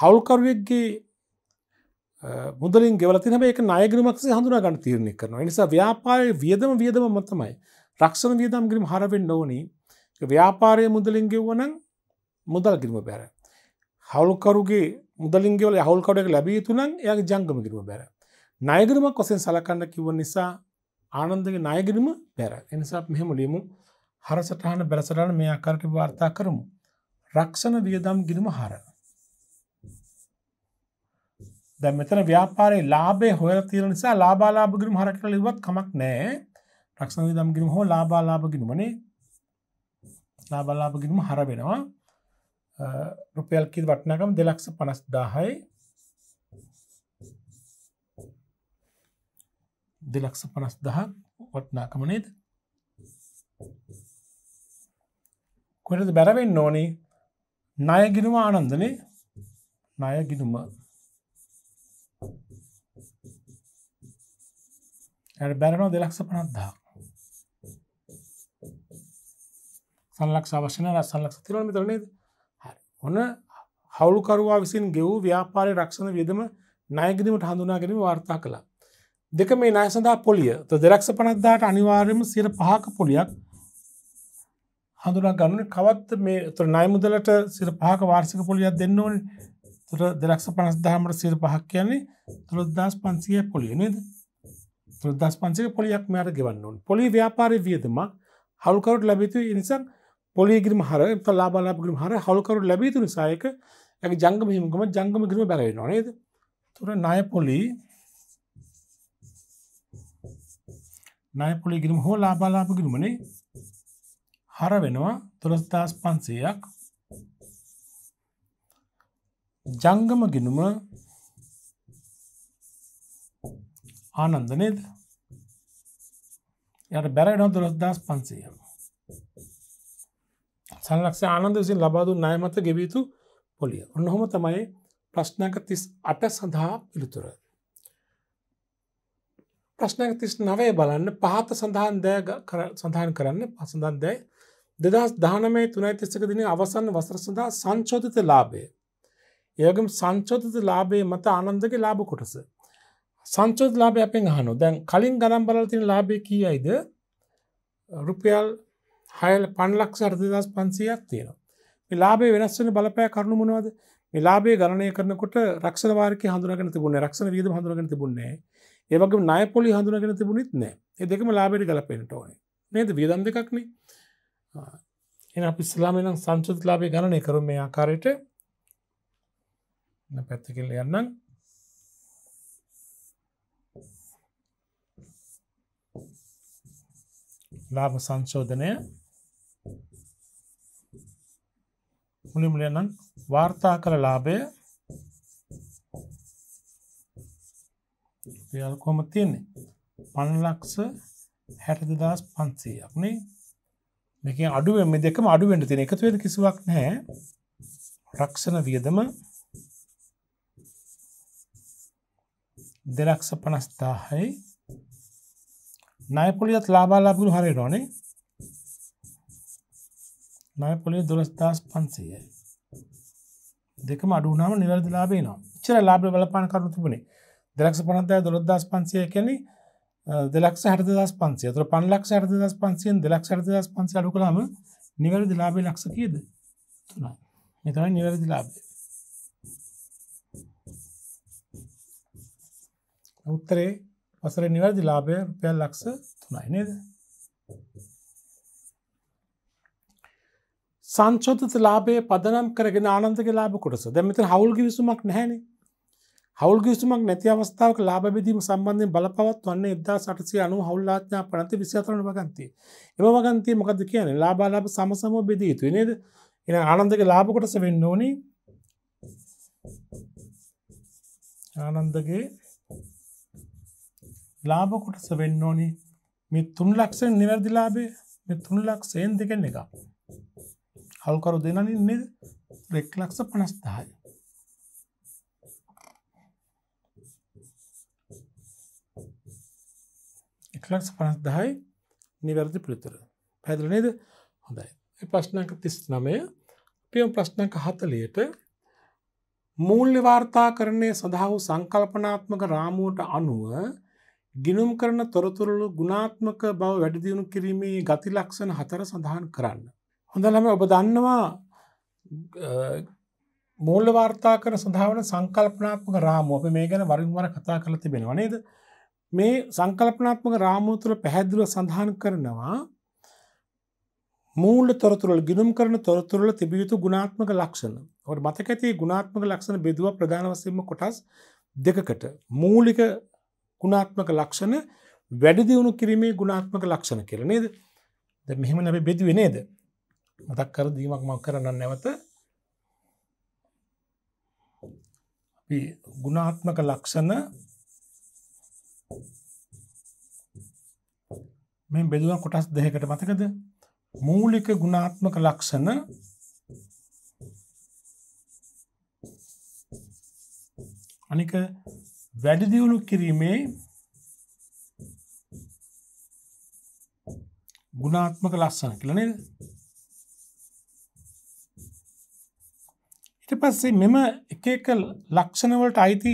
හවුල්කරුවෙක්ගේ මුදලින් ගෙවලති හැබ එක නායගරමක්සේ හඳුනා ගන්න තීරණය කරන නිසා ව්‍යාපාරය වියදම වියදම මතමයි රක්ෂණ වියදම් ගිරම හරවෙන් නොවනි ව්‍යාපාරය මුදලින් ගෙව්වනං මුදල් ගිරම බැර. හවුල්කරුගේ මුදලින්ගේවල හවල්කවඩක් ලැබිය තුනන් එය ජංගම කිරුව බැර. නයගරමක් කොසෙන් සලකන්න කිව නිසා ආනන්දගේ නයගරම බැර එනිසා මෙහෙම ලියමු හරසටහන බැරසටන මේ අකරට වාර්තා කරමු. රක්ෂණ වියදම් ගිරිම හර. දැ මෙතන ව්‍යාපාරේ ලාබේ හොය තීර නිසා ලාබාලාභ ගිරිම හර කර ලිවත් කමක් නෑ රක්ෂණ විදම් ගිරිම හෝ ලාබාලාභ ගිරිමනේ ලාබලාභ ගිරිම හර වෙනවා රුපියල් කිසි වටනකම් දෙලක්ෂ පනස් දාහයි දෙලක්ෂ පනස් දහක් වටනාකම නේද කොටද බැරවෙන්න ඕනේ ණය ගිනුම ආනන්දනේ ණය ගිනුම ඇයට බැරනෝ දෙලක්ෂ පනත්දා සල්ලක්ෂ අවශ්‍යන රසල්ලක්ෂ තිරන තරනේද ඔන්න හවුල්කරවා විසින් ගෙවූ ව්‍යාපාරය රක්ෂණ වියදම නයගදීමට හඳුනාගැනීම වාර්තා කළා. දෙක මේ නය සඳහා පොලිය දෙරක්ෂ පනත්දාට අනිවාර්යම සිර පහක පොලියක් හඳුනා ගන්න කවත් මේ තුර නයමුදලට සිර පහක වාර්සික පොලියක් දෙන්න ඕන තුර දෙරක්ෂ පනස්දාමට සිර පහක් කියන්නේ තුළොද්දස් පන්සිය පොලිය නේද තුළදස් පන්සික පොලියක් මෙයාට ගෙවන්න ඕන් පොලි ව්‍යාපාරය වියදමක් හවුල්කරුට ලැබිතු ඉනිසන් පොලිගිරිම හර ලාබාලාපගිරිම හර හල්කරු ලැබීතු නිසායක ඇ ජංගම හිමකම ජංගම ගිරිම බැලයි නොනේද තුර නය පොලි නය පොලිගිරිම හෝ ලාබාලාපගිරිමනේ හර වෙනවා තුළස්දස් පන්සයක් ජංගම ගිනුම ආනන්ද නේද යට බැරයින දොළොස්දස් පන්සේයම සංලක්ෂ ආනන්ද විසින් ලබාදු නයමත ගෙවියතු පොලිය ඔන්නහොම තමයි ප්‍රශ්නක තිස් අට සඳහා පිළිතුර. ප්‍රශ්නක තිස් නවය බලන්න පහත සඳහන් දෑ සඳහන් කරන්න පසඳන් දැයි දෙදස් දානමය තුනයි තිස්සක දින අවසන්න වසර සඳහා සංචෝධත ලාබේ. ඒගම සංචෝධත ලාබේ මත ආනන්දගේ ලාබ කොටස. සංචෝධ ලාබය අපෙන් හනු දැන් කලින් ගනම් බලතින ලාබේ කියයිද රුපියල් හයල් පන්ලක්ෂ අර්දදස් පන්සියක් තියෙනවා ලාබේ වෙනස්වන බලපෑ කරුණු මොනවද ලාබේ ගණය කරනකොට රක්ෂ වාරක හඳුරගෙන තිබුණ රක්ෂණ වීද හඳුරගෙන තිබුණන්නේ ඒවගේ නය පොලි හඳුරගෙන තිබුණත් නෑ ඒ දෙකම ලාබෙරි ගලපෙනට ඕන නේද වියදම් දෙකක්නේ එ අපි ස්ලාමනම් සංචුත් ලාබේ ගණනය කරුම මේ ආකාරයට පැත්තකිල්ල යන්නම් ලාභ සංශෝධනය මුලිමුලනම් වාර්තා කළ ලාබය යල්කොම තියන්නේ පන්ලක්ස හැටදදස් පන්සීයක්නේ මේක අඩුව මෙ දෙකම අඩුවෙන්ට තින එකතුවද කිසිවක් නෑ රක්ෂණ වියදම දෙලක්ෂ පනස්ථාහයි නයපොලියත් ලාබා ලබුණු හරි රෝනේ නය පොලේ දොළස්දස් පන්සය දෙක අඩුනාම නිවැරදි ලාබේනවා චර ලාබ බලපාන කරු තිබුණේ දෙලක්ෂ පනතය දොළොදස් පන්සය කැනෙ දෙලක්ෂ හරදස් පන්සය තුර පන්ලක්ෂ හරදස් පන්සයෙන් දෙලක් හරදස් පන්සය අඩු කළම නිවැරදි ලාබේ ලක්ෂ කියද මෙතමයි නිවැරදි ලාබේ උත්තරේ වසර නිවැරදි ලාබය රුපියල් ලක්ෂ තුනයි නේද සංචෝතත ලාබේ පදනම් කරගෙන ආනන්තක ලාබ කොටස දැමත හවුල් ගිවිසුමක් නැහැනේ හවුල් ගිවිසුමක් නැති අවස්ථාවක ලාබැදීම සම්බන්ධය බලපවත් වන්න එදා සටසය අනු හවුල්ලාඥා පනති විශ්‍යතරන වගන්තය එම වගන්තය මොකද කියන ලාබාලාබ සමසම බෙදී යුතු නේද එ ආනන්දක ලාබ කොටස වෙන්න ඕනි ආනන්දගේ ලාබ කොටස වෙන්න ඕනි මේ තුන් ලක්ෂෙන් නිවැරදි ලාබේ තුන් ලක්ෂයෙන් දෙකෙන් එකක් හල්කරු දෙනන ඉන්නේද රෙක්ලක්ෂ පනස්ථාය එක්ලක්ෂ පනස්දායි නිවැරදි පිළිතර පැදිලනේද හොඳයි ප්‍රශ්නක තිස් නමය පියම් ප්‍රශ්නක හතලියට මූල්්‍ය වාර්තා කරණය සඳහා වූ සංකල්පනාත්මක රාමුවට අනුව ගිනුම් කරන තොරතුරළු ගුණාත්මක බව වැඩදියුණු කිරීමේ ගති ලක්ෂණ හතර සඳහන් කරන්න. හොඳලම ඔබ දන්නවා මූල්ල වාර්තා කර සඳහාවන සංකල්පනාත්මක රාමුව අප මේ ගැන වරින්වර කතා කළ තිබෙනවා නේද මේ සංකල්පනාත්මක රාමුවතුළ පැහැදිලුව සඳහන් කරනවා මූල තොරතුරල් ගිනුම් කරන තොරතුරල තිබියුතු ගුණාත්මක ලක්ෂණ ඔට මතකඇති ගුණාත්මක ලක්ෂණ බෙදුව ප්‍රධාන වසීම කොටස් දෙකකට මූලික ගුණාත්මක ලක්ෂණ වැඩදිවුණු කිරීමේ ගුණාත්මක ලක්ෂණ කරනේද මෙහෙම නැබ බෙදුවේ නේද මතක් කර දීමක් මක් කරන්න නැවත අපි ගුණාත්මක ලක්ෂණ මෙ බෙදුව කොටස් දෙහකට මතකද මූලික ගුණාත්මක ලක්ෂණ අනික වැඩදිවුණු කිරීමේ ගුණාත්මක ලස්සන කියලනේද ඉට පස්සේ මෙම එක එක ලක්ෂණවලට අයිති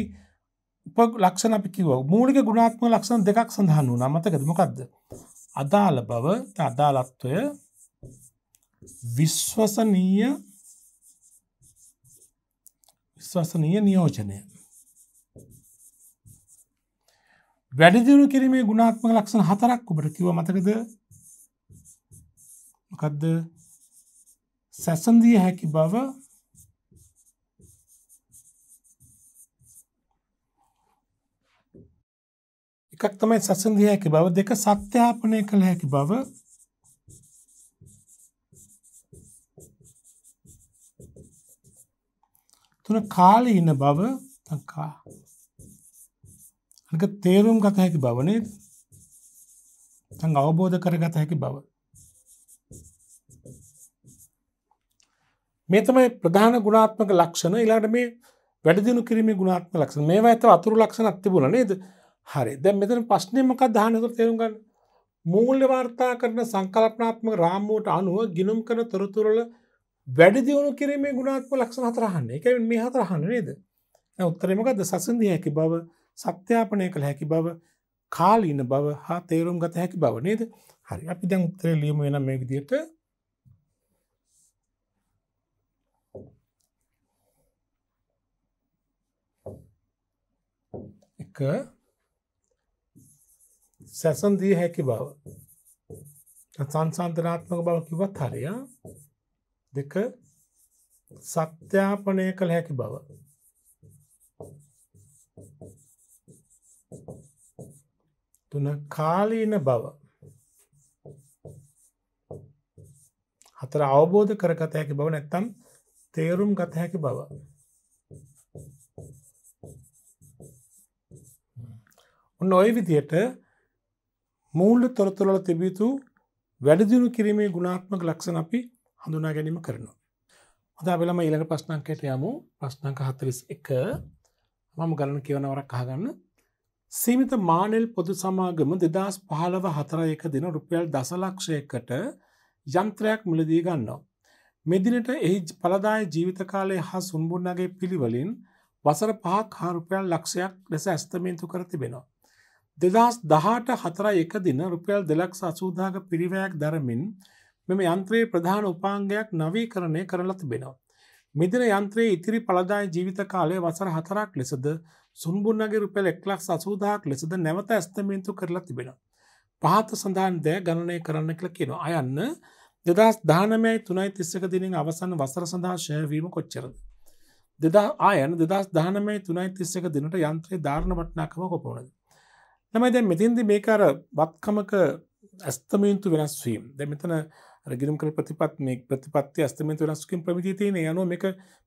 උප ලක්ෂණ අපි කිව මූලික ගුණාත්ම ලක්ෂණ දෙකක් සඳහන් වූ නමතකදමකක්ද. අදාළ බව අදාළත්වය විශ්වසනීය විශ්වසනීය නියෝජනය. වැඩිදිරු කිරීමේ ගුණාත්මක ලක්ෂණ හතරක් ඔබට කිව මතකද මොකදද සැසන්දිය හැකි බව එකක් තමයි සසඳිය හැකි බව දෙක සත්‍යාපනය කළ හැකි බව තුන කාලීන බව තකා අනික තේරුම් ගත හැකි බව නේද තංග අවබෝධ කරගත හැකි බව මේ තමයි ප්‍රධාන ගුණාත්මක ලක්ෂණ ඊළඟට මේ වැඩදිනු කිරීමේ ගුණාත්මක ලක්ෂණ මේවා ඇත්තව අතුරු ලක්ෂණ අත්තිබුණා නේද හරි දැ මෙතන ප්‍රශ්නයමකක් දහනතුර තේරුම්ගන්න මූල්්‍ය වාර්තා කරන සංකලපනාත්ම රාමුවට අනුව ගිනුම් කර තොරතුරල වැඩි දියුණු කිරීමේ ගුණාත්ම ලක්ෂණ හතරහන්න එක මේ හතරහන්න නේද උත්තරමකද සසන්දිය හැකි බව සත්‍යාපනය කළ හැකි බව කාලීන බව හා තේරුම් ගත හැකි බව නේද හරි අපි දැන් උත්තරේ ලියම වෙන මේ විදියට එක සැසන් දිය හැකි බව සංසන්ධනාත්මක බව කිවත් හරය දෙක සත්‍යාපනය කළ හැකි බව තුන කාලීන බව හතර අවබෝධ කරගත හැකි බව නැත්තම් තේරුම් ගත හැකි බව ඔන්න ඔය විදියට මූල්්‍ය තොරතුරල තිබියුතු වැඩදිුණු කිරීමේ ගුණාත්මක ලක්ෂණ අපි හඳුනා ගැනීම කරනවා. අද වෙලම ඊළඟ ප්‍රශ්නංකයට යමු ප්‍රශ්නංක හතරිස් එක මම ගලන කියවනවරක් අහගන්න සීමිත මානෙල් පොදු සමාගම දෙදස් පහළව හතර එක දෙන රුපියල් දසලක්ෂයකට යන්ත්‍රයක් මිලදී ගන්නවා. මෙදිනට එහි පලදාය ජීවිත කාලය හා සුන්බුන්නගේ පිළිවලින් වසර පහක් හාරුපයල් ලක්ෂයක් ලෙස ඇස්තමේන්තු කර තිබෙනවා. දෙදස් දහට හතර එක දින රුපියල් දෙලක්ෂ අසූදාක පිරිවයක් දරමින් මෙම යන්ත්‍රයේ ප්‍රධාන උපාංගයක් නවී කරණය කරලත් බෙනවා. මෙදින යන්ත්‍රයේ ඉතිරි පළදාය ජීවිත කාලය වසර හතරක් ලෙසද සුන්බුන්නගේ රුපියල් එක්ලක් සසූදාක් ලෙසද නැවත ඇස්තමේන්තු කරලා තිබෙන. පහත සඳහන් දෑ ගණනය කරන්න කළ කියෙන අයන්න දෙදස් දානමයි තුනයි තිස්සක දිනින් අවසන් වසර සඳහා ශයවීම කොච්චරද. දෙදා ආයන දෙදස් දානමයි තුනයි තිස්සක දිනට යන්ත්‍රයේ ධාරණ වටනාකම කොපොනද. නමයි දැ මෙතින්දි මේකාර වත්කමක ඇස්තමයුතු වෙනස්වීම් දැ මෙතන රගිරම් කර ප්‍රතිපත්ම ප්‍රතිපත්ති අස්තමතු වෙනස්කින් ප්‍රමිතිතියන යනු මේක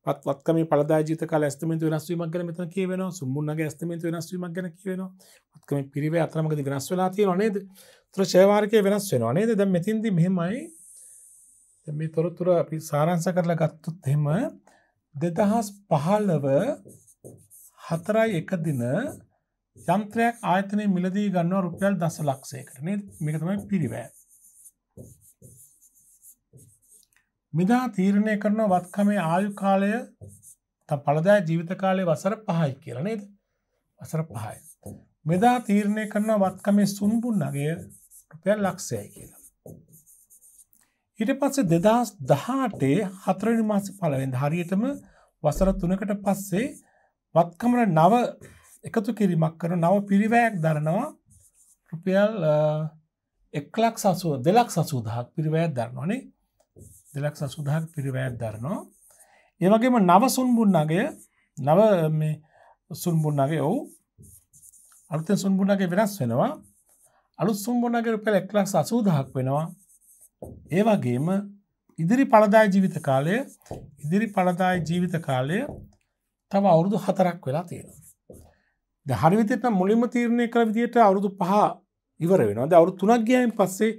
පත්වත්කම පලදාජිත කාල ඇස්තමතු වෙනස්වීමක් ගැන මෙතන කියවෙන සුම්බුන්ගේ ඇස්තමතු වෙනස්වීමක් ගැන කියවෙන වත්කම පිරිව අතරමකද වෙනස් වෙලාතිය නොනේද තුර ශයවාර්කය වෙනස් වෙන නේද දැ මෙතින්දි මෙහෙමයි මේ තොරතුර අපි සාරංස කරලා ගත්තුත් හෙම දෙදහස් පහල්ලව හතරයි එක දින යන්ත්‍රයක් ආයතනය මිලදී ගන්නවා රුපියල් දස ලක්ෂයකට නේද මේක තමයි පිරිවෑ. මිදා තීරණය කරන වත්කමේ ආයු කාලය පලදා ජීවිත කාලය වසර පහයි කියලා නේද වසර පහයි. මෙදා තීරණය කරන වත්කමේ සුන්බුන්නගේ රුපියල් ලක්ෂය කියලා. ඊට පස්සේ දෙදස් දහටේ හතරනි මාස පලවෙන් හරියටම වසර තුනකට පස්සේ වත්කමට නව එකතු කිරීමක් කරන නව පිරිවෑක් දරනවා රුපියල් එක්ලක් සසුව දෙලක් සසූදහක් පිරිවෑත් දරනවානේ දෙලක් සසුදහක් පිරිවෑත් දරනවා. ඒවගේම නව සුන්බුන්නගේ නව සුන්බුන්නගේ ඔවු අලුතෙන් සුන්බුන්නගේ වෙනස් වෙනවා අලු සුම්බුන්නගේ රුපියල් එක්ලක් සසූදහක් වෙනවා ඒ වගේම ඉදිරි පලදාය ජීවිත කාලය ඉදිරි පලදාය ජීවිත කාලය තව අවුරුදු හතරක් වෙලා තියෙනවා. හරි විදියට මුලින්ම තීරණය කළ විදියට අවුරුදු පහ ඉවර වෙනවා. දැන් අවුරුදු 3ක් ගියයින් පස්සේ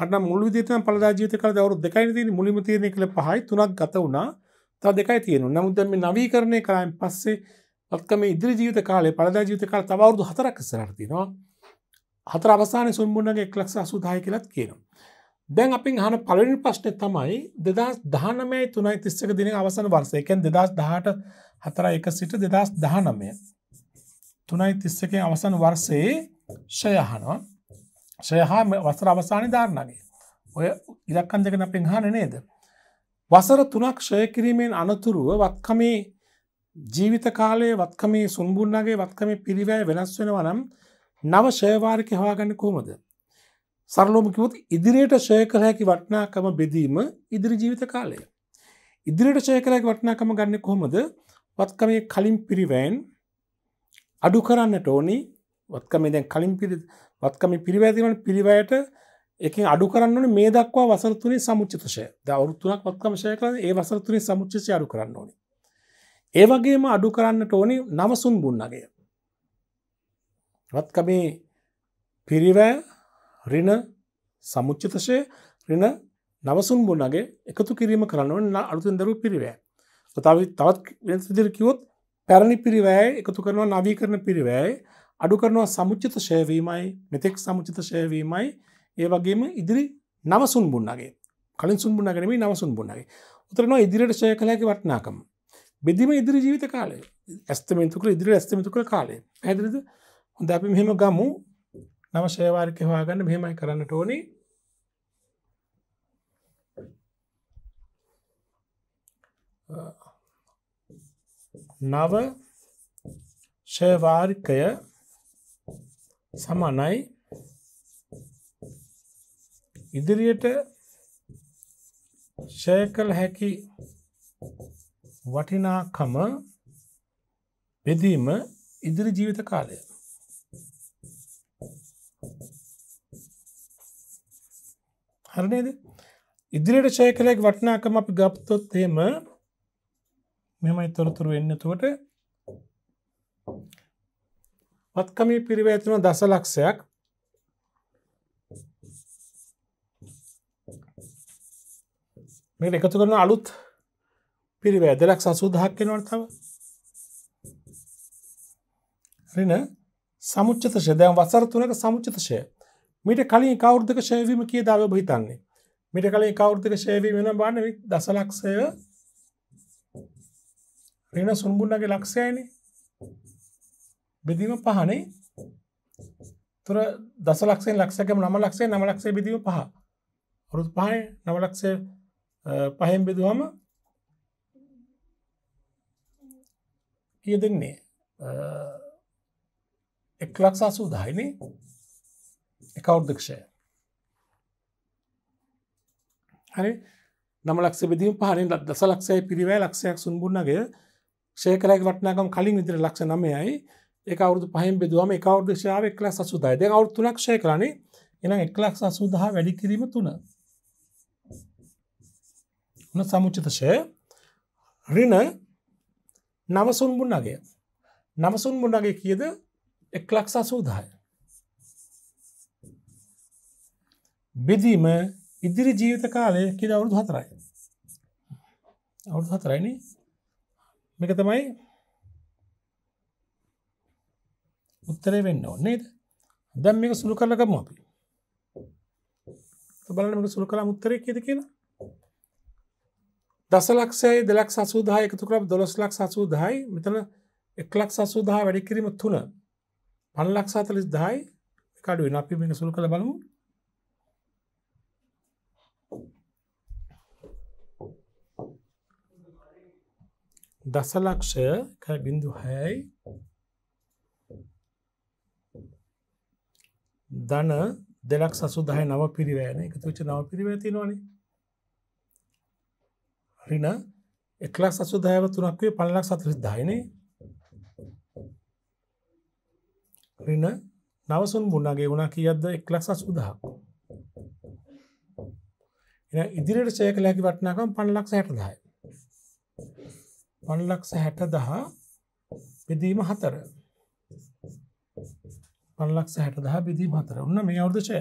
හරනම් මුල් විදියට නම් පළදා ජීවිත කාලේ අවුරුදු 2යි තියෙන්නේ මුලින්ම තීරණය කළ 5යි 3ක් ගත වුණා. තව 2යි තියෙනවා. නමුත් දැන් මේ නවීකරණය කරායින් පස්සේ ඔක්කොම ඉදිරි ජීවිත කාලේ පළදා ජීවිත කාලේ තව අවුරුදු 4ක් ඉස්සරහට තියෙනවා. හතර අවසානයේ සුන්බුන්නගේ 1,80000 කියලාත් කියනවා. දැන් අපින් අහන පළවෙනි ප්‍රශ්නේ තමයි 2019 3.31 දිනේ අවසන් වර්ෂය. ඒ කියන්නේ 2018 4 1 සිට 2019 තුනයි තිස්සකේ අවසන් වර්සයේ ශයහනවා ශයහා වසර අවසානි ධාරණගේ ඔය ඉලක්කන් දෙකන පෙන්හාන නේද. වසර තුනක් ශය කිරීමෙන් අනතුරුව වත්කමේ ජීවිත කාලයේ වත්කමේ සුන්බුන්නගේ වත්කමේ පිරිවෑ වෙනස් වෙන වනම් නව ශයවාරික හවාගන්න කොහොමද. සරලෝමකිවත් ඉදිරියට ශය කරහැකි වටනාකම බෙදීම ඉදිරි ජීවිත කාලය. ඉදිරියට ශය කරහැකි වටනාකම ගන්න කොහොමද වත්කමේ කලින් පිරිවෑන් අඩු කරන්න ටෝනි වත්කමේ දැන් කලින් පිරි වත්කම පිරිවැතිවන පිරිවයට එක අඩු කරන්න මේ දක්වා වසරතුනි සමුච්චතශය දවරුත්තුනක් වත්කමශය කර ඒ වසරතුනි සමුච්චය අඩු කරන්න ඕනි. ඒ වගේම අඩු කරන්න ටෝනි නවසුන් බුන්නගේ. වත්කමේ පිරිවෑ රින සමුච්චතශය රින නවසුන් බුණගේ එකතු කිරීම කරන්නවන්න අලුතුන් දරු පිරිවෑ. තවත් විදිර කිවොත් පැරණි පිරිවෑ එකතු කරනවා නවීකරන පිරිවෑයි අඩු කරනවා සමුචිත ශයවීමයි මෙතෙක් සමුචිත ශයවීමයි ඒ වගේම ඉදිරි නවසුන් බුන්නගේ කලින් සුන්බුන්න ගැනීම නවසුන් බුන්නගේ උතරනවා ඉදිරියට ශය කලයක වටනාකම බෙදිම ඉදිරි ජීවිත කාලය ඇස්තමේන්තුකර ඉදිරි ඇස්තමිතුක කාලේ ඇදිරිද හොඳ අපි මෙහෙම ගමු නවශයවාර්ක හවාගන්න මෙහෙමයි කරන්නට ඕනි නව ශවාර්කය සමනයි ඉදිරියට ශයකල් හැකි වටිනාකම බෙදීම ඉදිරි ජීවිත කාලය හරනේද ඉදිරියට ශයකලෙක් වටිනාකම අපි ගප්තොත් එහෙම මෙමයි තොරතුරු වෙන්නතුවට වත්කමී පිරිව ඇතින දස ලක්ෂයක් මේ එකතු කරන අලුත් පිරිව ඇදලක් සසූදහක් කෙනවටතාව රෙන සමුච්චතශය දැන් වසර තුනක සමුච්චතශය මිට කලින් කෞෘධක ශයවීම කිය දාව බහිතන්නේ මිට කලින් කෞෘධක ශයවීම වෙන බාන දසලක්ෂය එන සුන්බුන්නගේ ලක්ෂයයිනේ බෙදීම පහනේ තුර දස ලක්ෂේ ලක්ෂකම නම ලක්ෂේ නම ලක්ෂේ බිදීම පහ රුත් පහයි නවලක්ෂය පහෙන් බෙදුවම කිය දෙන්නේ එක් ලක්සාසූ දහයිනේ එකවුද්දක්ෂය හරි නම ලක්ෂ බෙදීම පහරින් දස ලක්ෂය පිරිවෑ ලක්ෂයක් සුන්බුන්නගේ සේකරයි වටනාකම් කලින් විදිර ලක්ෂ නමයයි එකවුදු පහන් බෙදුවම එකවුදු ශාව එක්ලක් සසුදායි දෙ අවුත් තුනක් ෂය කරන එනම් එක්ලක් සසුදහා වැඩි කිරීම තුන උන සමුචිතශය රින නවසුන් බුන්නගේ නවසුන් බුන්නගේ කියද එක්ලක් සසූදාය බෙදීම ඉදිරි ජීවිත කාලය කියද අවුරුදු හතරයි අවුරුදු හතරයිනේ මේක තමයි උත්තරේ වෙන්න ඕනේ නේද? දැන් මේක සුළු කරලා ගමු අපි. බලන්න මේක සුළු කළාම උත්තරේ කීයද කියලා? දසලක්ෂයයි දෙලක්ෂ අසූදාය එකතු කරලා දොළොස් ලක්ෂ අසූදායි මෙතන එක් ලක්ෂ අසූදාය වැඩි කිරීම තුන පන්ලක්ෂ අතලිස් දායි එකඩුවෙන් අපි මේක සුළු කළ බලමු දසලක්ෂය බිඳු හැයි දන දෙලක් සසු දහය නව පිරිවෑන එක තුච නව පිරිවැතිනවානේ හරින එක්ලා සසු දෑව තුනක් වේ පල්ලක් සතුරිස් දායනේ රින නවසුන් මුන්නගේ වුණා කියද්ද එක්ලක් සසු දහක් ඉදිරියට සේකලෑකි වටනාකම් පණලක් සෑට දායි පන්ලක්ෂ හැටදහ බෙදීම හතර පන්ලක්ෂ හැටදහ බිදීම හතර ඔන්න මේ අවුදශය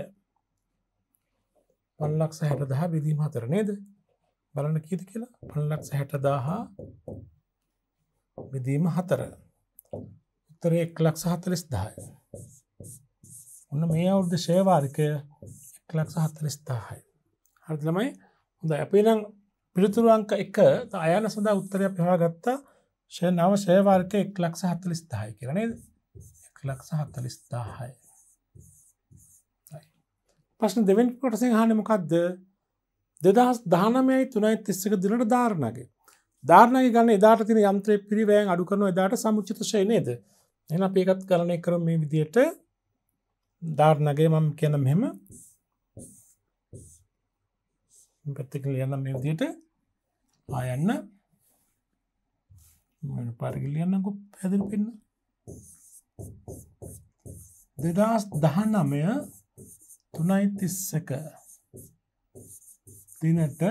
පන්ලක්ෂ හැටදහ බිදීම හතර නේද බලන කීති කියලා පන්ලක්ෂ හැටදාහා බිදීම හතර උත්තර එක් ලක්ෂ හතලෙස් දාය ඔන්න මේ අවුද්ධ ශයවාර්කය එක් ලක්ෂ හතලෙස් දාහයි හරදලමයි හොඳ අපේ නම් පිළිතුරුවංක එක අයන සඳ උත්තරයක් පවා ගත්තා ෂය නව ශයවාර්ක එක් ලක්ෂ හත්තලිස් දාහය කරනේ ලක්ෂ හත්තලිස් දාහය ප්‍රශ්න දෙවෙන් කොටසින් හානමකක්ද දෙදහස් දානමයයි තුනයි තිස්සක දිනට ධාරණගේ ධාරණගේ ගන්න එදාට තින යන්ත්‍රය පිරිවෑන් අඩු කරනු එදාට සමුචිතශය නේද එන අපේකත් කරණය කරම මේ විදියට ධාරණගේ මම කියන මෙහෙම පැත්තක ලියන්න මේ විදියට ආයන්න පරිගිලියන්නකු පැදිර පෙන්න්න දෙදස් දහන් නමය තුනයි තිස්සක තිනට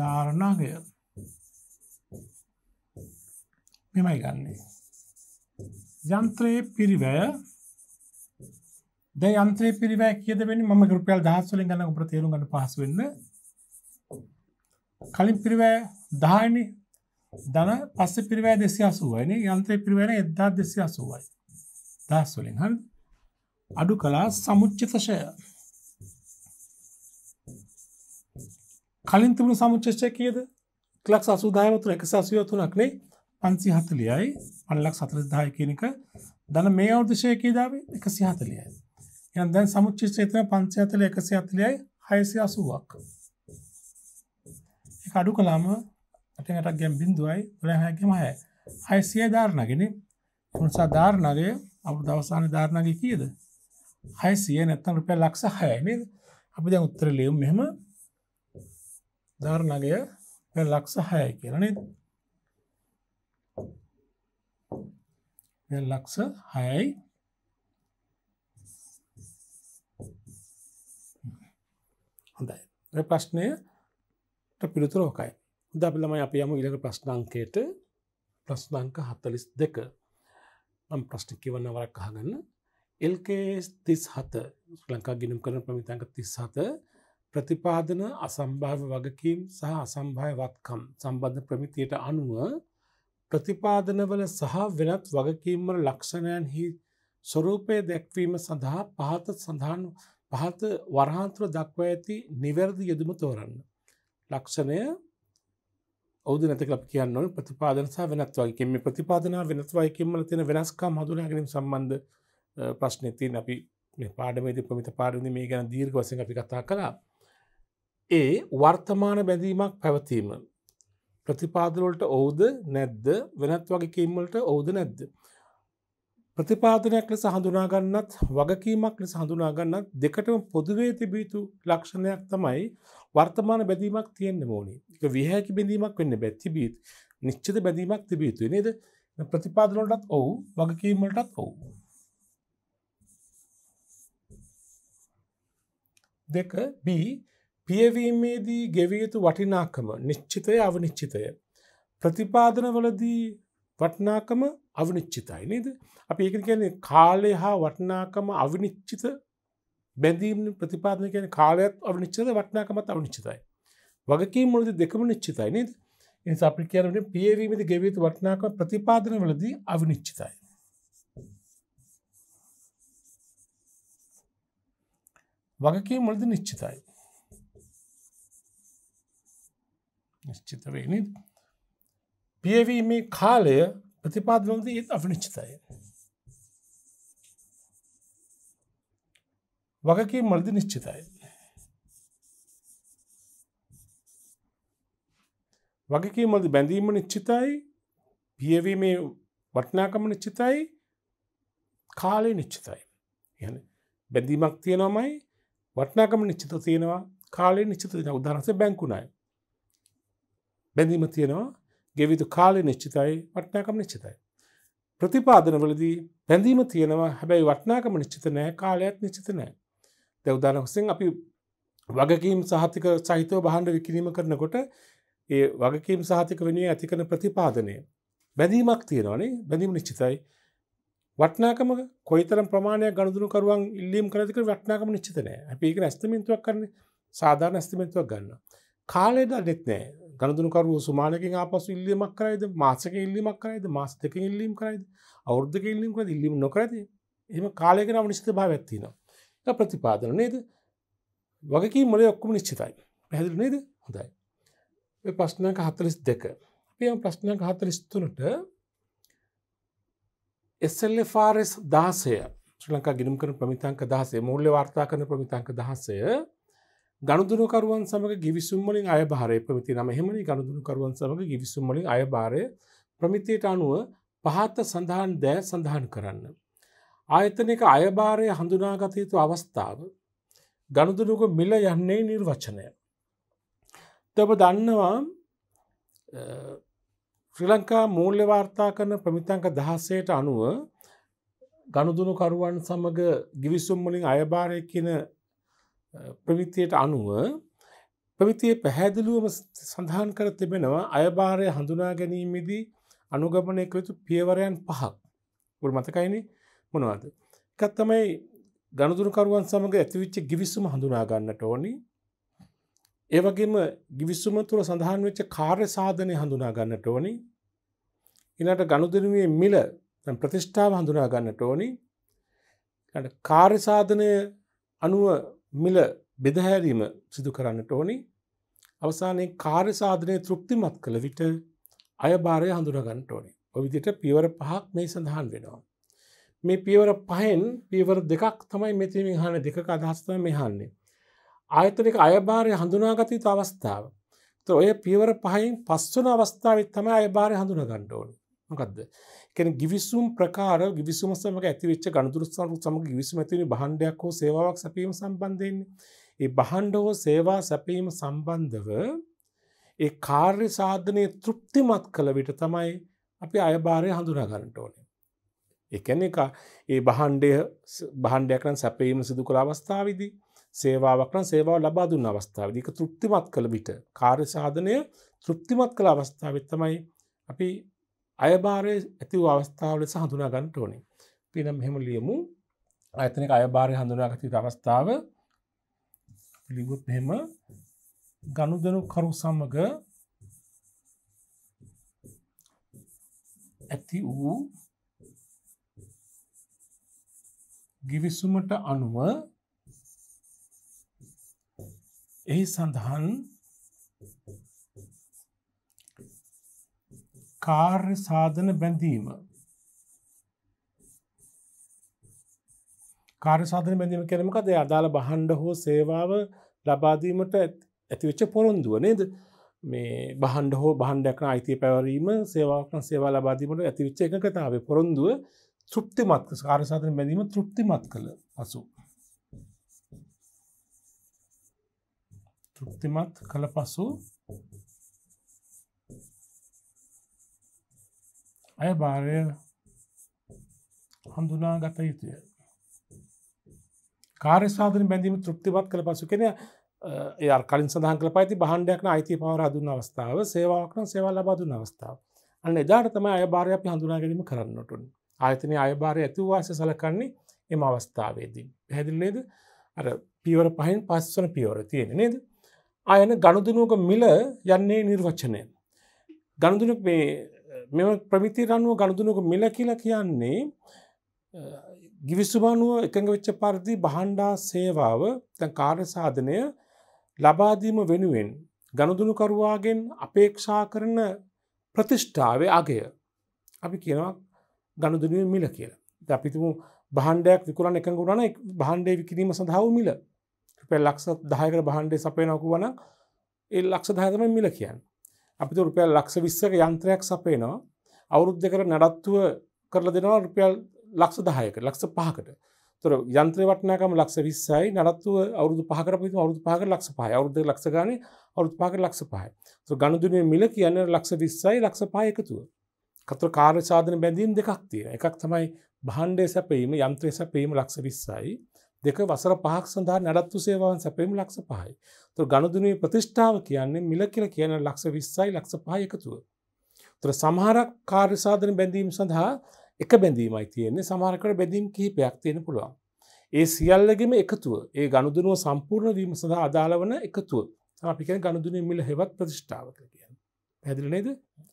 ධාරණාගය මෙමයි ගන්නේ යන්ත්‍රයේ පිරිවය ද යන්ත්‍රය පිරිවැ කියදවෙනි ම ගෘපයල් දහස්වලින් ගන්න උප තේරුගට පහසුවෙන්න කලින් පිරිවෑ දානි දන පස්ස පිරිවෑ දෙසි අසුවයින යන්ත්‍ර පිරිවැර එදදා දෙසි අසුවයි දස්වලින් හන් අඩු කලා සමුච්චිතශය කලින් තිබුණු සමුච්චෂය කියද ලක් සසුදායමතුර එක සසුව තුනක්නේ පන්සි හතලියයි අල්ලක් සතරදාය කියනක දන මේ අවදශය කියදාවේ එක සිහතලියයි යන් දැන් සමුච්චිෂ්‍රේතන පන්සිහතල එක සිහතලියයි හයසි අසුවක්. අඩු කලාම අටටක් ගැම් බින්දුවයි ගොලහැකම හැ හයි සිය ධාරණගෙන උනිසා ධාරණගේ අප දවසාන ධාරණගේ කියද හයි සිය නැත්තන් රුපය ලක්ෂ හයනද අපි දැන් උත්තර ලියම් මෙම ධාරණගය ලක්ෂ හය කියරනේ ලක්ෂ හයයි හොඳයි ප්‍රශ්නය පිළිතුරෝකයි ද අපි ළමයි අපි යම ඉලක ප්‍රශ්නංකයට ප්‍රශ්නංක හත්තලිස් දෙක නම් ප්‍රශ්ටිකි වන්න වරක් අහගන්න එල්කේ තිස් හත ලංකා ගිනම් කරන ප්‍රමිතංක තිස් හත ප්‍රතිපාදන අසම්භාව වගකීම් සහ අසම්භායවත්කම් සම්බන්ධ ප්‍රමිතියට අනුව ප්‍රතිපාදනවල සහ වෙනත් වගකීම්වල ලක්ෂණයන්හි ස්වරූපය දැක්වීම සඳහා පහත සඳහන් පහත වරහන්තුර දක්ව ඇති නිවැරදි යෙදුම තෝරන්න. ලක්ෂණය ඔද නැතික කියන්න ප්‍රතිපාදනසා වෙනත්වාගේම ප්‍රතිපාදනා වෙනත්වායි කියෙන්මල තියෙන වෙනස්කා හඳුනාගැනීම සම්බන්ධ ප්‍රශ්නතින් අපි පාඩමේද ප්‍රමිත පාරදි මේ ගැන දීර්ග වසෙන් අපි කතා කළා. ඒ වර්තමාන බැඳීමක් පැවතීම. ප්‍රතිපාදලට ඔවුද නැද්ද වෙනත් වගේ කිම්මලට ඔවුද නැද්ද. ප්‍රතිපාදනයක් ලෙස හඳුනාගන්නත් වගකීමක් ලෙස හඳුනාගන්නත් දෙකටම පොදුවේ තිබීතු ලක්ෂණයක් තමයි වර්තමාන බැදීමක් තියෙන්න්න මෝනි එක විහැකි බැඳීමක් වෙන්න බැත්තිබීත් නිච්චද බැදීමක් තිබියතු නේද ප්‍රතිපාදනොටත් ඔවු වගකීමටත් ඔවු. දෙක B පියවීමේදී ගෙවියතු වටිනාකම නිශ්චිතය අවනිශ්චිතය. ප්‍රතිපාදනවලදී වටනාකම අවිනිච්චිතයි නේද අපි ඒක කියන්නේ කාලය හා වටනාකම අවිනිච්චිත බැඳීම ප්‍රතිපාදන කියන කාලයත් අවිනිච්චිත වටනාකමත් අවිනිච්චිතයි වගකීම් මුලදී දෙකම නිශ්චිතයි නේද ඒ නිසා අපි කියන්නේ පියවීමේදී ගෙවිය යුතු වටනාකම ප්‍රතිපාදන වලදී අවිනිච්චිතයි වගකීම් මුලදී නිශ්චිතයි නිශ්චිත වෙන්නේ පියවීමේ කාලය प्रतिपादनों ये अवनिश्चित है වගකීම් මලදි නිශ්චිතයි. වගකීම් මලදි බැඳීම නිශ්චිතයි පියවීමේ වටනාකම නිශ්චිතයි කාලය නිශ්චිතයි. යන බැඳීමක් තියෙනමයි වටනාකම නිශ්චිත තියෙනවා කාලය නිශ්චිත උදාරස බැංකුණයි. බැඳීම තියෙනවා ගෙවිතු කාලය නිශ්චිතයි වටනාකම නිශ්චිතයි. ප්‍රතිපාදනවලදී පැඳීම තියෙනවා හැබැයි වටනාකම නිශ්චිත නෑ කාලයක්ත් නිශ්චිත නෑ දැවදාන හොසෙන් අපි වගකීම් සහතික සහිතව බහන්ඩ විකිරීම කරනකොට ඒ වගකීම් සහතික වෙනුවේ ඇතිකන ප්‍රතිපාදනය බැඳීමක් තියෙනවානේ බැඳීම නිශ්චිතයි වටනාකම කොයිතරම් ප්‍රමාණයක් ගණදුරුකරුවන් ඉල්ලීම් කරතික වටනාකම නිශ්චිතනය අප ඒක ඇස්තමින්තුවක් කරන සාධාන ඇස්තමින්තුවක් ගන්නවා කාලය දන්නෙත් නෑ ගණදුනකරුව සුමානකින් ආපස ඉල්ලීමක් කරයිද මාසක ඉල්ලිමක් කරයිද මාස් දෙක ඉල්ලීම් කරයිද අවුද්ධක ඉල්ලිම් කරද ඉල්ලිම් නොකරද එම කාලයකෙන නිශ්ත භාව ඇත්තිනවා ප්‍රතිපාදන නේද වගකී මොල ඔක්කම නිශ්චිතයි පැහැදිල නේද හොඳයි ප්‍රශ්නක හතලිස් දෙක පියම් ප්‍රශ්නක හතලිස්තුනට එස්ල්ෆාරස් දාසය ශ්‍රලංකා ගිනම් කරන ප්‍රමිතංක දහසේ මුල්ල වාර්තා කරන ප්‍රමිතංක දහසය ගනුදුරුකරුවන් සමඟ ගිවිසුම්වලින් අය භාරය ප්‍රමිති නම හෙමනි ගනුදුරුකරුවන් සමඟ ගිවිසුම්වලින් අය භාරය ප්‍රමිතියට අනුව පහත්ත සඳහන් දෑ සඳහන් කරන්න. ආයතනක අයභාරය හඳුනාගත යුතු අවස්ථාව ගනුදුරුක මිල යන්නේ නිර්වචනය. තබ දන්නවා ශ්‍රී ලංකා මූල්‍ය වාර්තා කරන ප්‍රමිතංක දහස්සයට අනුව ගනුදුනුකරුවන් සමඟ ගිවිසුම්මලින් අයභාරය කියන ප්‍රවිතියට අනුව ප්‍රවිතිය පැහැදිලුවම සඳහන් කර තිබෙනවා අයභාරය හඳුනා ගැනීමේදී අනුගමනය කළතු පියවරයන් පහක් ගුල් මතකයිනි මොනවාද. එකත් තමයි ගණදුරකරුවන් සමඟ ඇතිවිච්ච ගිවිසුම හඳුනා ගන්නට ඕනි ඒවගේම ගිවිස්සුම තුළ සඳහන් වෙච්ච කාර්ය සාධනය හඳුනා ගන්නට ඕනි ඉනට ගණුදනුවේ මිල ප්‍රතිෂ්ඨාව හඳුනා ගන්නට ඕනි කාර්ය සාධනය අනුව මිල බෙදහැරීම සිදු කරන්නට ඕනි අවසානයේ කාර්යසාධනය තෘප්තිමත් කළ විට අයභාරය හඳුනගන්නට ඕනි. ඔවිදිට පියවර පහක් මේ සඳහන් වෙනවා. මේ පියවර පහෙන් පියවර දෙකක් තමයි මෙතිමින් හන දෙක අදහස්තම මෙහන්නේ. ආයතනික අයභාරය හඳුනාගතයුතු අවස්ථාව. ඔය පියවර පහයින් පස්වන අවස්ථාවත් තමයි අයභාරය හඳුනගණ්ඩ ඕනි. මොකක්ද. කෙන ගිවිසුම් ප්‍රකාර ගිවිසුම සමඟ ඇතිවෙච්ච ගණදුරස්ථාරු සමඟ ගිවිසුම ඇතිවනි බහන්ඩයක් හෝ සේවාවක් සැපීම සම්බන්ධයන්නේ. ඒ බහන්ඩ හෝ සේවා සැපීම සම්බන්ධව ඒ කාර්ය සාධනය තෘප්තිමත් කළ විට තමයි අපි අයභාරය හඳුනාගන්නට ඕනේ. එකන එක ඒ බහන්ඩය බහන්ඩයක්න සැපීම සිදු කළ අවස්ථාවදි සේවාවක්න සේවා ලබා දුන්න අවස්ථාවදික තෘප්තිමත් කළ විට කාර්ය සාධනය තෘප්තිමත් කළ අවස්ථාවත් තමයි අපි අයභාරය ඇති අවස්ථාවල සහඳුනා ගන්නට ඕනේ පිනම් හෙම ලියමු අයතනක අයභාරය හඳුනාගති අවස්ථාව ලිවුත් එහෙම ගනුදනු කරු සමග ඇති වූ ගිවිසුමට අනුව එහි සඳහන් කාර්ය සාධන බැඳීම කාර්ය සාධන බැඳීම කරමක දේ අදාළ බහන්ඩ හෝ සේවාව ලබාදීමට ඇතිවෙච්ච පොරොන්දුව නේද මේ බහන්ඩ හෝ බහන්ඩක්න අයිතිය පැවරීම සේවාක්න සේවා ලබාදීමට ඇතිවිච්ච එක කතාවේ පොරොන්දුව තෘප්තිමත් කාර්සාධන බැඳීම තෘප්තිමත් කළ පසු තෘප්තිමත් කළ පසු ඇය භාරය හඳුනාගත යුතුය. කාරසාධන බැඳීම තෘප්තිවත් කළ පසු කෙන ඒ කලින් සඳහන් කළ පයිති බහන්ඩයක්න අයිති පවර දුන්න අවස්ථාව සේවාක්න සේවල් ලබාදුන්න අවස්ථාව අන්න එදාට තම අය භාරය අපි හඳුනාගැනීම කරන්නටුන් ආයතන අයභාරය ඇතිවාස සලකන්නේ එම අවස්ථාවේදී. පැදිල්ලේද අර පීවර පහින් පස්සන පියවර තියෙන නේද. අයන ගණුදනුවක මිල යන්නේ නිර්වචනය. ගණුදනක් මේ මෙම ප්‍රමිති රණුව ගණුදුනක මිල කියල කියන්නේ ගිවිස්සුමානුව එකඟ වෙච්ච පරිදි බහන්්ඩා සේවාව තැන් කාර්ය සාධනය ලබාදීම වෙනුවෙන් ගණුදුනුකරුවාගෙන් අපේක්ෂා කරන ප්‍රතිෂ්ඨාවේ අගය අපි කියනවා ගණුදුනුව මිල කියල අපිතුමු බහන්්ඩයක් විකරන් එක ගුණන බහන්්ඩේ විකිරීම සඳහාව මිල පෙල් ලක්ෂ දායකර බහන්්ඩේ සපයනකුවන ඒ ලක්ෂ දායතම මිල කියන්න අපිට රුපියල් ලක්ෂ විස්සක යන්ත්‍රයක් සපේනවා අවුරුද්ධ කර නඩත්තුව කරලා දෙනවා රුපියල් ලක්ෂ දහයක ලක්ෂ පහකට තොර යන්ත්‍ර වටනාකම ලක්ෂ විස්සයි නඩත්තුව අවුදු පහකර පිතු අවුදු පහක ලක්ෂ පහ අවුද්ධ ලක්ෂ ගාන අවුත් පහක ලක්ෂ පහයි ගණදුනේ මිල කියන්න ලක්ෂ විස්සයි ලක්ෂ පහ එකතුව කතර කාර්ය සාධන බැඳීම් දෙකක් තියෙන එකක් තමයි බහන්්ඩය සැපීම යන්ත්‍රය සැපීම ලක්ෂ විස්සයි දෙක වසර පහක් සඳහා නඩත්තු සේවාවන් සැපීම ලක්ෂ පහයි. තුර ගණදුනේ ප්‍රතිෂ්ඨාව කියන්නේ මිල කියල කියන ලක්ෂ විස්සයි ලක්ෂ පහ එකතුව. තුර සමහරක් කාර්යසාධන බැඳීම් සඳහා එක බැඳීමයි තියෙන්නේ සමහරකට බැඳීම් කිහිපයක් තියෙන පුළුවන්. ඒ සියල්ලගෙම එකතුව ඒ ගණුදනුව සම්පූර්ණ වීම සඳහා අදාළවන එකතුව අපි කියන ගණුදුනේ මිල හෙවත් ප්‍රතිෂ්ඨාවක කියන්න. පැදිලනේද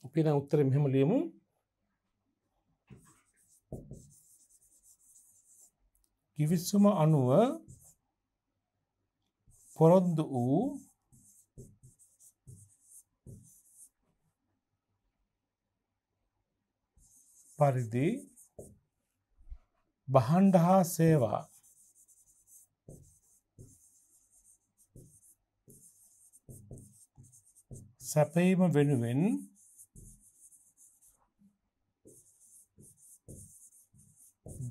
අපින උත්තර මෙහම ලියමු කිවිස්සුම අනුව පොරොන්දු වූ පරිදි බහන්ඩ හා සේවා සැපීම වෙනුවෙන්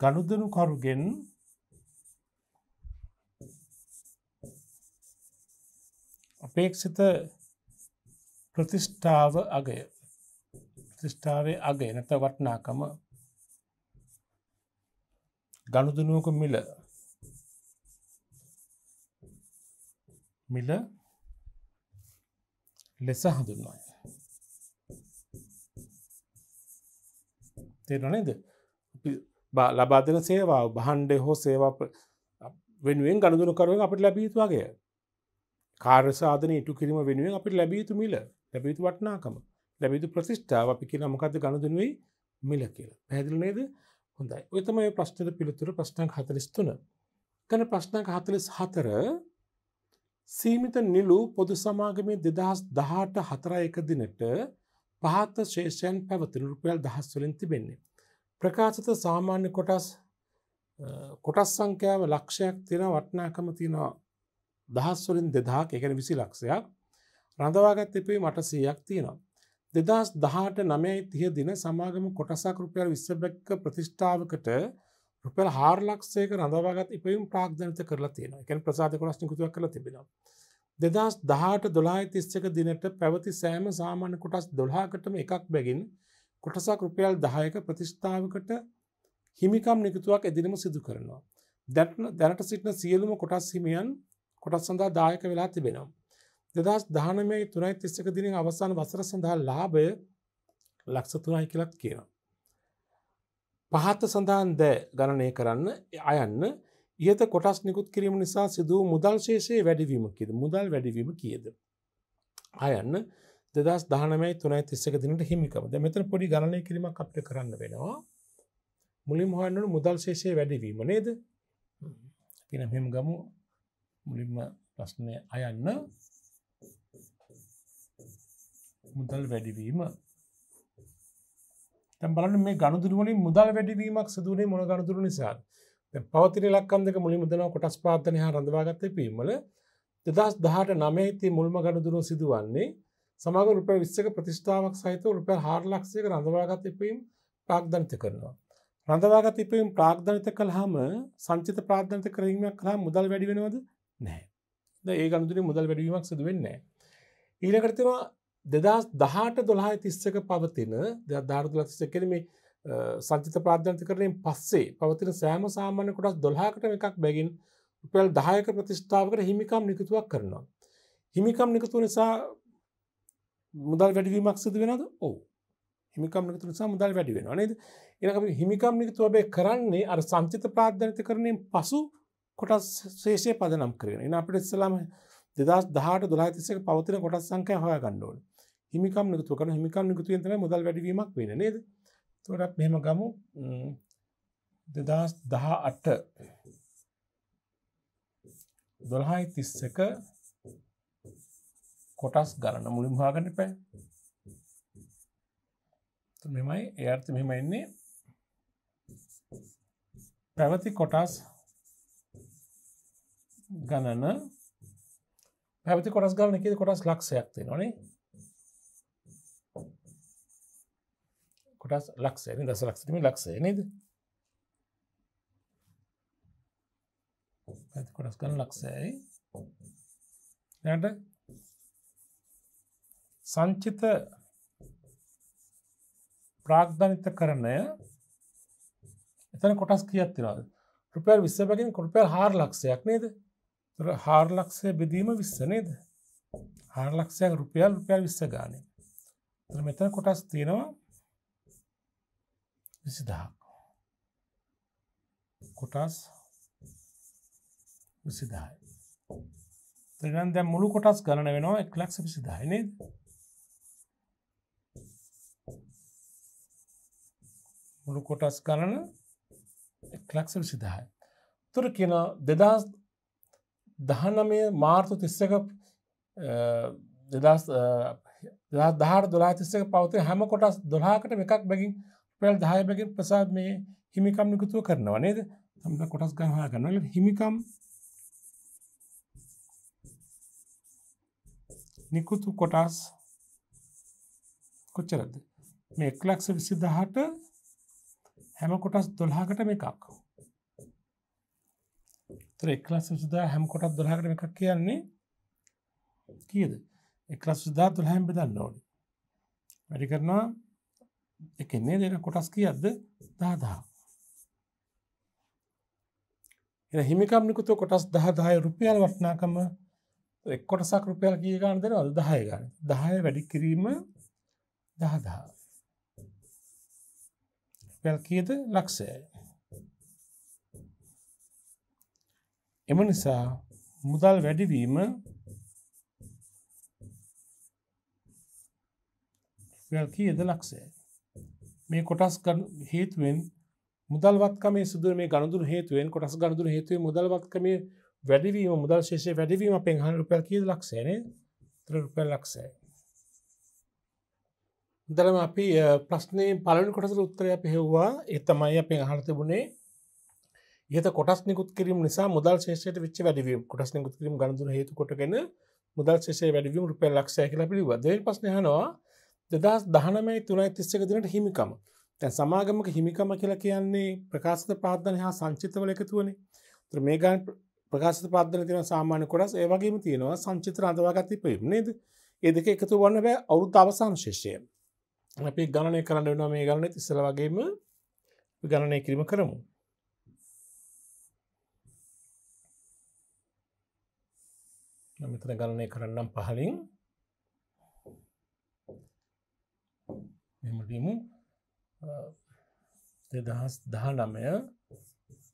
ගනුදනු කරුගෙන් අපේක්ෂිත ප්‍රතිෂ්ඨාව අගය ප්‍රතිෂ්ඨාවේ අගේ නැත වටනාකම ගණුදනුවක මිල මිල ලෙස හඳුන්වයි තේරනේද ලබාදන සේවාව බහන්්ඩ හෝ සේවා වෙනුවෙන් ගණදුනු කරුවෙන් අපට ලැබීතුවාගේ කාර්සාධන ඉටු කිරීම වෙනුවෙන් අපිට ලැබියතු මිල ලැබිතු වටනාකම ලැබිතු ප්‍රතිෂ්ඨාව අපි කියන මොකද ගණදනුවේ මිල කියලා පැදිල නේද හොඳයි ඔතම ප්‍රශ්නද පිළිතුර ප්‍රශ්නක් හතරිස්තුන කන ප්‍රශ්නක හතලිස් හතර සීමිත නිලු පොදු සමාගමේ දෙදහස් දහට හතර එක දිනට පහත්ත ශේෂයන් පැවතින රුපියල් දහස්වලින් තිබෙන්නේ. ප්‍රකාශත සාමාන්‍ය කොටස් කොටස් සංඛ්‍යාව ලක්ෂයක් තියෙන වටනාකම තියෙනවා දහස්වලින් දෙදහක් එකන විසි ලක්ෂයක් රඳවාගත් එපේ මට සීයක් තියෙනවා. දෙදස් දහට නමයි තිය දින සමාගම කොටසක් රුපියල් විස්සබැක්ක ප්‍රතිෂ්ඨාවකට රුපල් හාර්ලක්ෂයක රඳවාගත් ඉපයුම් ප්‍රාග්ධනත කරලා තියෙන එකන් ප්‍රසාධ කොස් නිකුතුව කළ තිබෙනවා. දෙදස් දහට දොලායි තිස්සක දිනට පැවති සෑම සාමාන්‍ය කොටස් දොලාකටම එකක් බැගින් කොටසක් රුපියල් දහයක ප්‍රතිෂ්ඨාවකට හිමිකම් නිකුතුවක් එදිනම සිදු කරනවා. දැනට සිටින සියලුම කොටස් හිමියන් කොටස් සඳහා දායක වෙලා තිබෙනම්. දෙදස් දානමේ තුනයි තිස්සක දිනින් අවසාන වසර සඳහා ලාභය ලක්ෂ තුනයි කියලත් කියන. පහත්ත සඳහන් ද ගණනය කරන්න අයන්න ඉහත කොටස් නිකුත් කිරීම නිසා සිදුව මුදල් ශේෂයේ වැඩිවීම කිද මුදල් වැඩිවීම කියද. අයන්න දෙදස් දානමයි තුනයි තිස්සක දිනට හිමිකමද මෙතන පොඩි ගණනය කිරීමක් අපට කරන්න වෙනවා. මුලින් හොයන්නට මුදල් ශේෂය වැඩිවීම නේද පිනහෙම් ගමු මුලින්ම ප්‍රශ්නය අයන්න මුදල් වැඩිවීම තැබලන මේ ගණදුරුවලින් මුදල් වැඩිවීමක් සදුනේ මොන ගණතුරු නිසා පවතින ලක්කන්දක මුලි මුදනව කොටස් පාතනය හා රඳවාගත්ත පීමල දෙදස් දහට නමේති මුල්ම ගණදුරුව සිදුවන්නේ සමග රුප විස්සක ප්‍රතිෂ්ඨාවක් සහිත රුප හාර්ලක්ෂයක රඳවාගත එපීම් ප්‍රාග්ධනිත කරනවා. රඳවාගත ඉපීම් ප්‍රාග්ධනිත කළ හම සංචිත ප්‍රාධනත කරීමයක් හා මුදල් වැඩිවෙනවද නෑ ඒ ගනුදුර මුදල් වැඩුවීමක් සිදු වෙන්න ඊළකරතිවා දෙදස් දහට දොලා තිස්සක පවතින ධාරදුලතිස්ස කෙරමේ සංචිත ප්‍රාධ්‍යන්ති කරනයෙන් පස්සේ පවතින සෑම සාමාන්‍ය කොටස් දොල්හකට එකක් බැගින් උපල් දායක ප්‍රතිෂ්ඨාවකට හිමිකම් නිකතුවක් කරනවා. හිමිකම් නිකතු නිසා මුදල් වැඩවීමක් සිද වෙනද ඕ හිමිකම් නිකතු නිසා මුදල් වැඩි වෙනවා නේද එනකම හිමිකම් නිකතුව බේ කරන්නේ අර සංචිත ප්‍රාධ්‍යනති කරනයෙන් පසු කොටස් ශේෂය පදනම් කරන එන අපිට ඉස්සලාම දෙදස් දහට දොලාතිසක පවතින කොටස් සංකය හොය ගණ්ඩෝන හිමිකම් නිකුතු කරන හිමිකම් නිකුතු තර මුදල් වැඩවීමක් වෙන නේද තොටත් මෙහෙම ගමු දෙදස් දහ අට දොල්හායි තිස්සක කොටස් ගලන්න මුලින් හාගන්න පැ මෙමයි එයර්ථ මෙම එන්නේ පැවති කොටස් ගණන පැවති කොටස් ගන්න එකෙද කොටස් ලක්ෂයක් තිෙනනේ කොටස් ලක්ෂය දස ලක්ෂම ලක්ෂය නද පැති කොටස් ගන්න ලක්ෂයයි යට සංචිත ප්‍රාග්ධනිත කරණය එතන කොටස් කියත්තිනද රුපයල් විස්සපකින් කොරුපයල් හාර ලක්ෂයක් නේද තර හාර්ලක්ෂය බෙදීම විස්ස නේද හාර්ලක්ෂයක් රුපියල් රුපියල් විස්ස ගානය තර මෙතන කොටස් තියෙනවා විසිදහක් කොටස් විසිදායි තරනම් දැ මුළු කොටස් ගණන වෙනවා එක් ලක්ෂ විසිදායි නේද මුළු කොටස් ගණන එක් ලක්ෂ විසිදායි තුර කියන දෙදස් දහනමය මාර්තු තිස්සක දෙදස් දහර දොලා තිස්සක පවතේ හැම කොටස් දොලාකට එකක් බැගින් පෙල් දායබැගින් ප්‍රසාද මේ හිමිකම් නිකුතුව කරනවා නේද තමට කොටස් ගහා කරනල හිමිකම් නිකුතු කොටස් කොච්චරද මේ එක්ලක්ෂ විසි දහට හැම කොටස් දොල්හාකට මේ එකක්. එක්ලස් විසිදා හැමකොටත් දොලාකට එකක් කියන්නේ කියද එක්ලස් විදා තුළහැම් බෙදන්න ඕනි වැඩි කරනවා එකන්නේ දෙන කොටස් කියද්ද දාදා එ හිමිකම්නිකුතු කොටස් දහදාය රුපියල් වටනාකම එක් කොටසක් රුපියල් කිය ගන්න දෙනවද දහය ගන්න දහය වැඩි කිරීම දහදා පැල් කියද ලක්ෂය එම නිසා මුදල් වැඩිවීම කියද ලක්ෂය මේ කොටස් හේතුවෙන් මුදල්වත්කම සුදුර මේ ගණදුර හේතුවෙන් කොටස් ගණදුර හේතුවේ මුදල්වත්කම වැඩිවීම මුදල් ශේෂය වැඩිවීම අපෙන් හන් රුපැල් කියද ලක්ෂේන ත්‍රරුපැල් ලක්ෂය දළම අපි ප්‍රශ්නය පලන කොටස උත්තරය පහෙව්වා එත්තමයි අපෙන් අහර තිබුණේ ඒත කොටස් නිකුත් කිරීම නිසා මුදල් ශේෂයට විච් වැඩවීම කොටස් නිකුත් කිරීම ගඳු හේතු කොටගෙන මුදල් ශේෂය වැඩවීම රුපය ලක්ෂය කියලා පිළිබදේ පස්නයහනවා දෙදස් දහනමයි තුනයි තිස්සක දිනට හිමිකම තැන් සමාගමක හිමිකම කියලා කියන්නේ ප්‍රකාශත පාදධන හා සංචිතවල එකතුවනේ ත්‍ර මේ ගාන ප්‍රකාශත පාදධන තින සාමාන්‍ය කොටස් ඒවගේම තියෙනවා සංචිත්‍ර අදවාගත්ති පීම නේද ඒදක එකතු වන්න බෑ අවුරුද්ධ අවසාන් ශේෂය අපි ගණනය කරන්න වෙනවා මේ ගණන ඉස්සල වගේම ගණනය කිරීම කරමු මෙතන ගණනය කරන්නම් පහලින් මෙමටමු දෙදහස් දහ නමය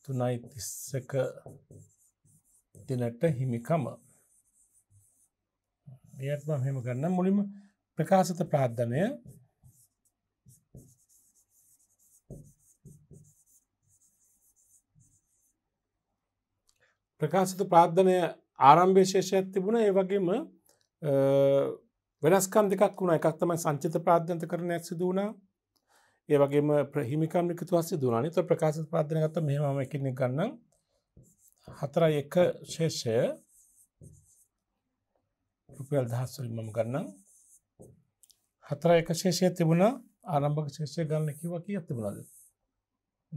තුනයි තිස්සක දෙනට හිමිකම ඒත්ම හෙම ගන්න මුලිම ප්‍රකාශත ප්‍රාද්ධනය ප්‍රකාශත ප්‍රාද්ධනය ආරම්භය ශේෂයක් තිබුණ ඒවගේම වෙනස්කම් දෙකක් වුණ එකක් තමයි සංචිත ප්‍රාධ්‍යන්ත කරන ඇසි දුණා ඒවගේ ප්‍රහිමිකම් ිකතුවස්ස දුනානි ත ප්‍රකාශ පාදනගත මෙහම එකන ගන්න හතර එක ශේෂය රුපියල් දහස්සලින් මම ගන්නම් හතර එක ශේෂය තිබුණ ආරම්භක ශේෂය ගන්න කිවකී ඇතිබුණද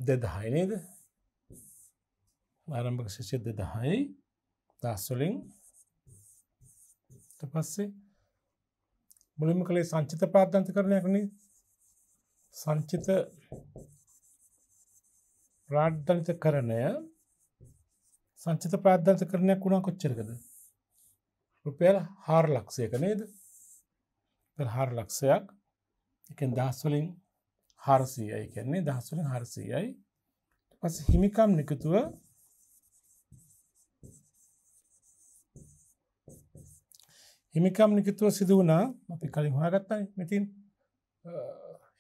දෙදහයි නේද ආරම්භක ශේෂය දෙදහයි දස්සුලින් පස්සේ මුලින්ම කළේ සංචිත පාදධන්ත කරනයක්න සංචිත ප්‍රාද්ධලිත කරණය සංචිත ප්‍රාධ්ධන්ත කරනයක් වුණා කොච්චරකද රුපයල් හාර ලක්ෂයක නේද හාර ලක්ෂයක් එකෙන් දහස්වලින් හාරසීයයි කියන්නේ දහස්වලින් හරසීයයි පස හිමිකම් නිකතුව හිමිකම් නිකතුව සිදුවනා අපි කලින් හොයාගත්තයි මෙතින්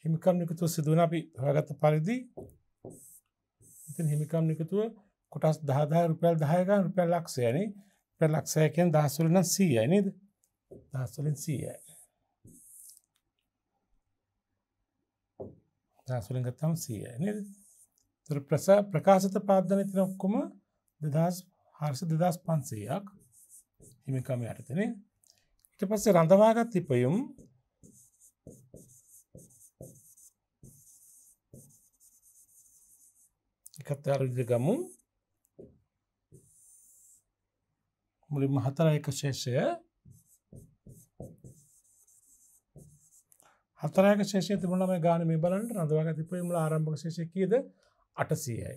හිමිකම් නිකතුව සිදුවන අපි හොයාගත්ත පරිදි ඉතින් හිමිකම් නිකතුව කොටස් දහදාය රුපියල් දහයකන් රුපියල් ලක්ෂයනි රුපියල් ලක්ෂයකෙන් දහස්වලන සීයයි නේද දහස්වලින් සීයයි දහස්වලින් ගත්තම සීයයි නේද තොර ප්‍රකාශිත පාදන තින ඔක්කොම දෙදස් හර්ෂ දෙදස් පන්සීයක් හිමිකම යටතනේ ඉට පස්සේ රඳවාගත් ලිපයුම් එකත් අරවිද ගමු මුලින්ම හතර එක ශේෂය හතරක ශේෂය තිබුණම ගාන මේ බලට රඳවාග තිපයමුල ආරම්භක ශේෂය කියද අටසීයයි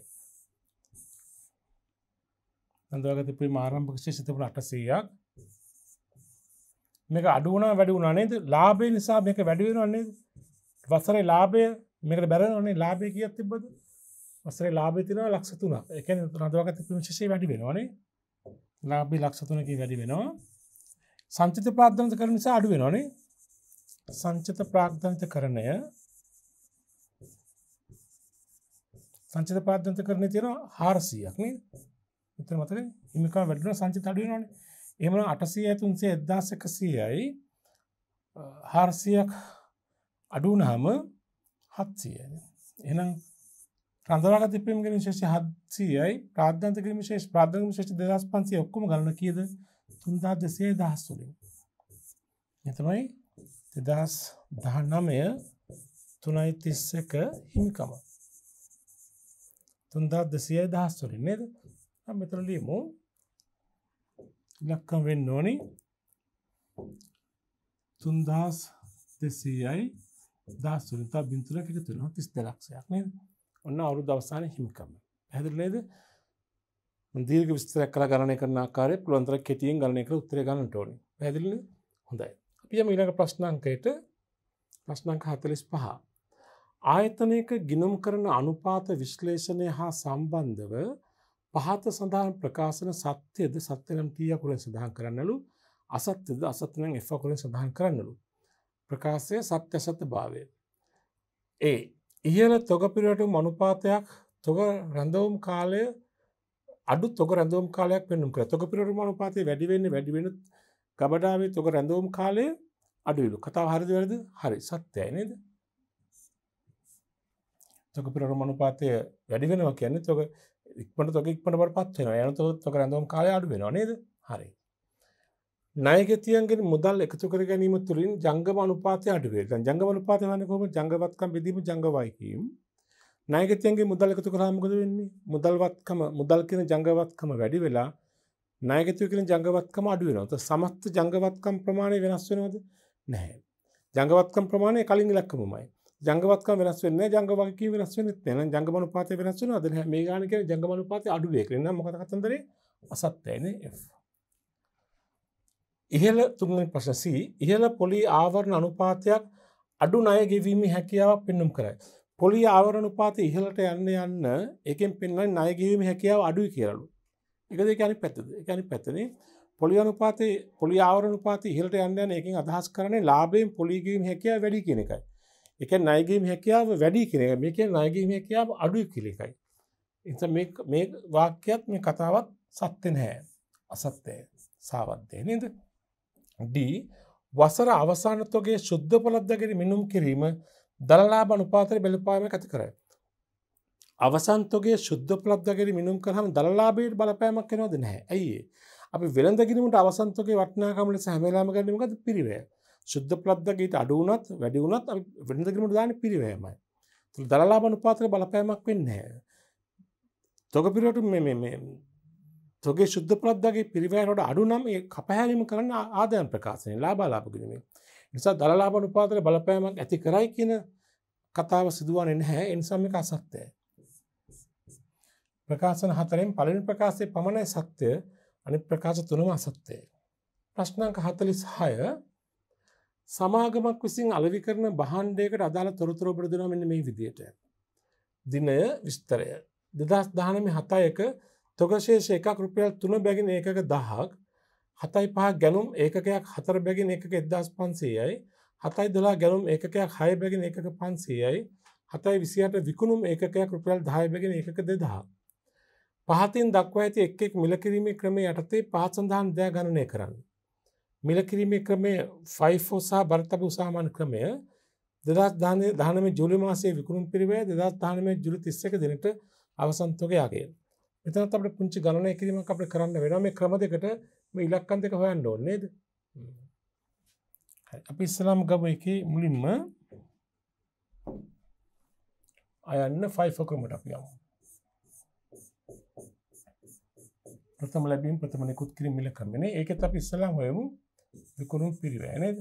රඳවාග තිපේ ආරම්භක ශේෂ තිබුණ අටසීයක් මේක අඩුවන වැඩි වුණා නේද ලාභය නිසා මේක වැඩි වෙනවා නේද වසරේ ලාභය මේකට බැරෙනවනේ ලාභය කීයක් තිබ්බද වසරේ ලාභය තියෙනවා ලක්ෂ 3ක් ඒ කියන්නේ රඳවාගත්ත පිරිසෙ වැඩි වෙනවනේ ලාභය ලක්ෂ 3කින් වැඩි වෙනවා සංචිත ප්‍රාග්ධනිත කරන නිසා අඩු වෙනවනේ සංචිත ප්‍රාග්ධනිත කරණය සංචිත ප්‍රාග්ධනිත කරණය තියෙනවා 400ක් නේද මෙතන මතකයි හිමිකම් වැඩි වෙනවා සංචිත අඩු වෙනවනේ එමන අටසය තුන්සේ එද්දාසකසීයයි හාර්සියක් අඩුනහම හත්සියය එනම් රඳවා තිපීම කිරීම ශේෂ හත්සියයි ප්‍රාධන්ත කිරීම ශේෂ ප්‍රාධම ශේෂ දෙදස් පන්සිය ඔක්කම ගන්න කියද තුන්දා දෙසේ දහස් තුළින් එතමයි දෙදස් දහනමය තුනයි තිස්සක හිමිකම තුන්දා දෙසිය දහස් තුළින් නේද මෙතර ලියමු ඉලක්කම් වෙන්න ඕනි තුන්දස් දෙසීයයි දස්තුරිතා බින්තුරක තුන තිස් දෙලක්ෂයක් නද ඔන්න අවු දවසාන හිමිකම පැදිරනේද දීර්ග විස්තර කර ගණය කරනාකාර පුළන්තර කෙටියෙන් ගණයක උත්තර ගන්න ටෝන පැදිල හොඳයි අපියම ඉලක ප්‍රශ්නංකයට ප්‍රශ්නංක හතලිස් පහ ආයතනයක ගිනුම් කරන අනුපාත විශ්ලේෂණය හා සම්බන්ධව පහත සඳහන් ප්‍රකාශන සත්‍යයද සත්‍යනම් තිය කුරෙන් සඳහන් කරන්නලු අසත්‍යද අසත්නම් එ කුරෙන් සඳහන් කරන්නලු. ප්‍රකාශය සත්‍ය සත්‍ය භාවය. ඒ ඉහල තොගපිරට මනුපාතයක් තොග රැඳවුම් කාලය අඩු තොග රැඳවම් කාලයක් වෙනුම් කර තොක පිරට මනුපාතය වැඩිවෙන්න වැඩිවෙන ගබඩාවේ තොක රැඳවුම් කාලය අඩුවිලු කතාව හරිදි වැරද හරි සත්‍යය නේද තොක පිරට මනුපාතය වැඩිවෙනවා කියන්නේ තොක ඉක්මට තොක ඉක්මට පත් වෙන යනතො තොක රැඳම් කාලය අඩු වෙන නේද හරි නයගතියන්ගේ මුදල් එකතු කර ගැනීම තුළින් ජංගම අනුපාතය අඩුවේ ජංගම අනුපාත වනකොම ජංගවත්කම් බෙදීම ජංගවයිකීම් නයගතියන්ගේ මුදල් එකතු කරාමකද වෙන්නේ මුදල්වත්කම මුදල් කියන ජංගවත්කම වැඩි වෙලා නයගතිය කියන ජංගවත්කම අඩු වෙනවා සමස්ත ජංගවත්කම් ප්‍රමාණය වෙනස් වෙනවද නැහැ ජංගවත්කම් ප්‍රමාණය කලින් ඉලක්කමමයි ජංගවත්කම වෙනස් වෙන්නේ ජංග වගේ වෙනස් වෙන්නේ නැහැ. ජංග අනුපාතය වෙනස් වෙනවා. දැන් මේ ගාන කියන්නේ ජංග අනුපාතය අඩු වෙයි කියලා. නම් මොකද කතන්දරේ? අසත්‍යයිනේ F. ඉහළ තුන්වෙනි ප්‍රශ්න C. ඉහළ පොලි ආවරණ අනුපාතයක් අඩු ණය ගෙවීමේ හැකියාවක් පෙන්වුම් කරයි. පොලි ආවරණ උපාත ඉහළට යන්න යන්න එකෙන් පෙන්වන්නේ ණය ගෙවීමේ හැකියාව අඩුයි කියලාලු. ඒකද ඒක අනිත් පැත්තද? ඒක අනිත් පැත්තනේ. පොලි අනුපාතේ පොලි ආවරණ උපාත ඉහළට යන්න යන එකෙන් අදහස් කරන්නේ ලාභයෙන් පොලි ගෙවීමේ හැකියාව වැඩි කියන එකයි. එක නයගීම හැකියාව වැඩි කෙනෙක මේ කිය නයගීම හැකියාව අඩුයි කිලෙකයි. එස මේ වාක්‍යත් මේ කතාවත් සත්‍ය නැහැ අසත්‍යය සාවත්්‍යය නද. D වසර අවසානතොගේ ශුද්ධ පොළද්දගෙන මිනුම් කිරීම දළලාබ අනුපාතර බැලපාම ඇති කරයි. අවසන්තගේ ශුද්ධ පලද්දගෙන මිනුම් කරහම දල්ලාබේට බලපෑමක් කෙනවද නැහැ ඇයි අපි වෙළඳගිනීමට අවසන්තගේ වටනාකමලෙස හැමලාම ගැනීමකද පිරිවේ ශුද්ධ ප්‍රද්ද ගීත අඩු වුණත් වැඩි වුණත් වෙනදකිරීමට දාන පිරිවෑමයි. දළලා අනුපාතර බලපෑමක් වෙන්නේ. තොග පිරට තොගේ ශුද්ධ ප්‍රද්දගේ පිරිවෑරට අඩුනම් ඒ කපහැරීම කරන්න ආදයන් ප්‍රකාශනය ලාබාලාපකිරීමේ. නිසා දළලාබ අනුපාතර බලපෑමක් ඇති කරයි කියන කතාව සිදුවන නැහැ එනිසාම එක අසත්‍යය. ප්‍රකාශන හතරෙන් පලින් ප්‍රකාශය පමණයි සත්‍යය අනි ප්‍රකාශ තුනම අසත්‍යය. ප්‍රශ්නංක හතලිස් හය සමාගමක් විසින් අලවි කරන බහන්්ඩයකට අදාළ තොරතුර ප්‍රදුනා මෙන්න මේ විදියට. දිනය විස්තරය. දෙදස් දානම හතායක තොකශේෂ එකක් රුපියල් තුන බැගින් ඒකක දහක් හතයි පහ ගැනුම් ඒකයක් හතර බැගින් එකක එදස් පන්සේයයි හතයි දෙලා ගැනුම් ඒකයක් හය බැගින් එකක පන්සේයයි හතයි විසිහට විකුණුම් ඒකයක් රුපියල් දාය බැගෙන එකක දෙදා. පහතින් දක්වා ඇති එක්ෙක් මිලකිරීමේ ක්‍රමේ යටතේ පාත් සඳහන් දෑ ගණනය කරන්න. මිල කිරීමේ ක්‍රමය ෆයිෆෝ සහ බරතප උසාමන් ක්‍රමය දෙදස් ධාන ධානම ජුලි මාසේ විකුණුම් පිරිවේ දෙදස් ධානම ජුලි තිස්සක දෙනට අවසන්තෝකයාගේ මෙතනත් අපට පුංචි ගණනය කිරීමක් අපට කරන්න වෙන මේ ක්‍රම දෙකට මේ ඉලක්කන් දෙක හොයන්න ඕන්නේද අපි ඉස්සලාම් ගම එක මුලින්ම අයන්න ෆයිෆෝ ක්‍රමට අපි යමු ප්‍රථම ලැබීම ප්‍රථම නිකුත් කිරීම ඉලක්කම් වෙන ඒකත් අපි ඉස්සලාම් හොයමු විකුණු පිරිවෑ නේද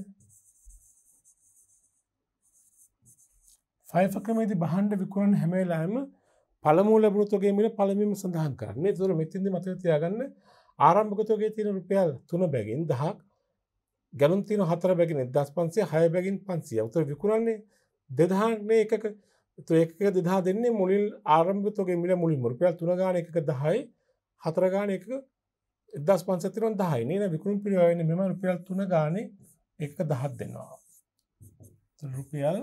ෆයිෆක්‍රමේති බහන්ඩ විකුණන් හැමේලාම පළමූ ලැබුණුතුගේ මිල පළමීම සඳහන් කරන්නේ තුර මෙතින්ද මත තියාගන්න ආරම්භකතුගේ තියෙන රුපියල් තුන බැගින් දහක් ගැලුම් තින හතර බැගෙන දස් පන්සේ හය බැගින් පන්සිය උතර විකුණන්නේ දෙදහන්නේ එකක ඒක දෙදා දෙන්නේ මුලින් ආරම්භතුගේ මිල මුලින් මුරුපියල් තුනගාන එක දහයි හතරගාන එක එදස් පන්සතිරන් දහයින විකුණු පිරියන මෙම රුපියල් තුන ගාන එක දහත් දෙන්නවා. රුපියල්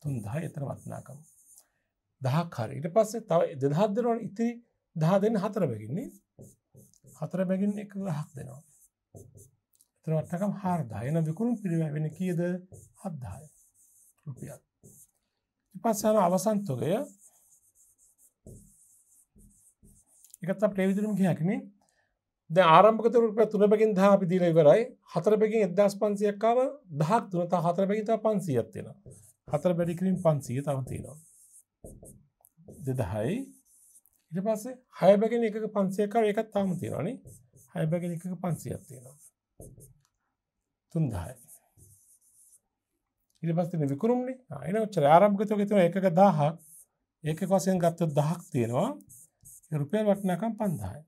තුන් දහ එතර වත්නාකම්. දහක් හරි ඉට පස්සේ තව දෙදහත් දෙරවන් ඉතිරි දහ දෙන්න හතර බැගින්නේ හතර බැගින් එක දහක් දෙනවා. එතර වටකම් හාර දායන විකුණු පිරිවැවෙන කියද හත්දාය රුපියල්. පස්සන අවසන්තුගය එකත ප්‍රේවිදුරුම් කියකිනේ ද ආරම්භකතර තුනපකින් දහ අපි දීල ඉවරයි හතරපකින් එදස් පන්සියක්කාව දහක් තුනත හතරපකිත පන්සියත්වෙන හතර වැඩිකිරින් පන්සිය තවතිනවා දෙදහයි ඉට පස්සේ හයබැගෙන එක පන්සියකර එකත් තාම තියෙනනි හයබැගෙන එක පන්සියත්තියෙනවා තුන්දහයි ඉට පස්තින විකරුම්නි අයින ච ආරම්භකතක තුන එක දහක් ඒක වසයෙන් ගත්ත දහක් තියෙනවා රුපය වටනකම් පන්දායි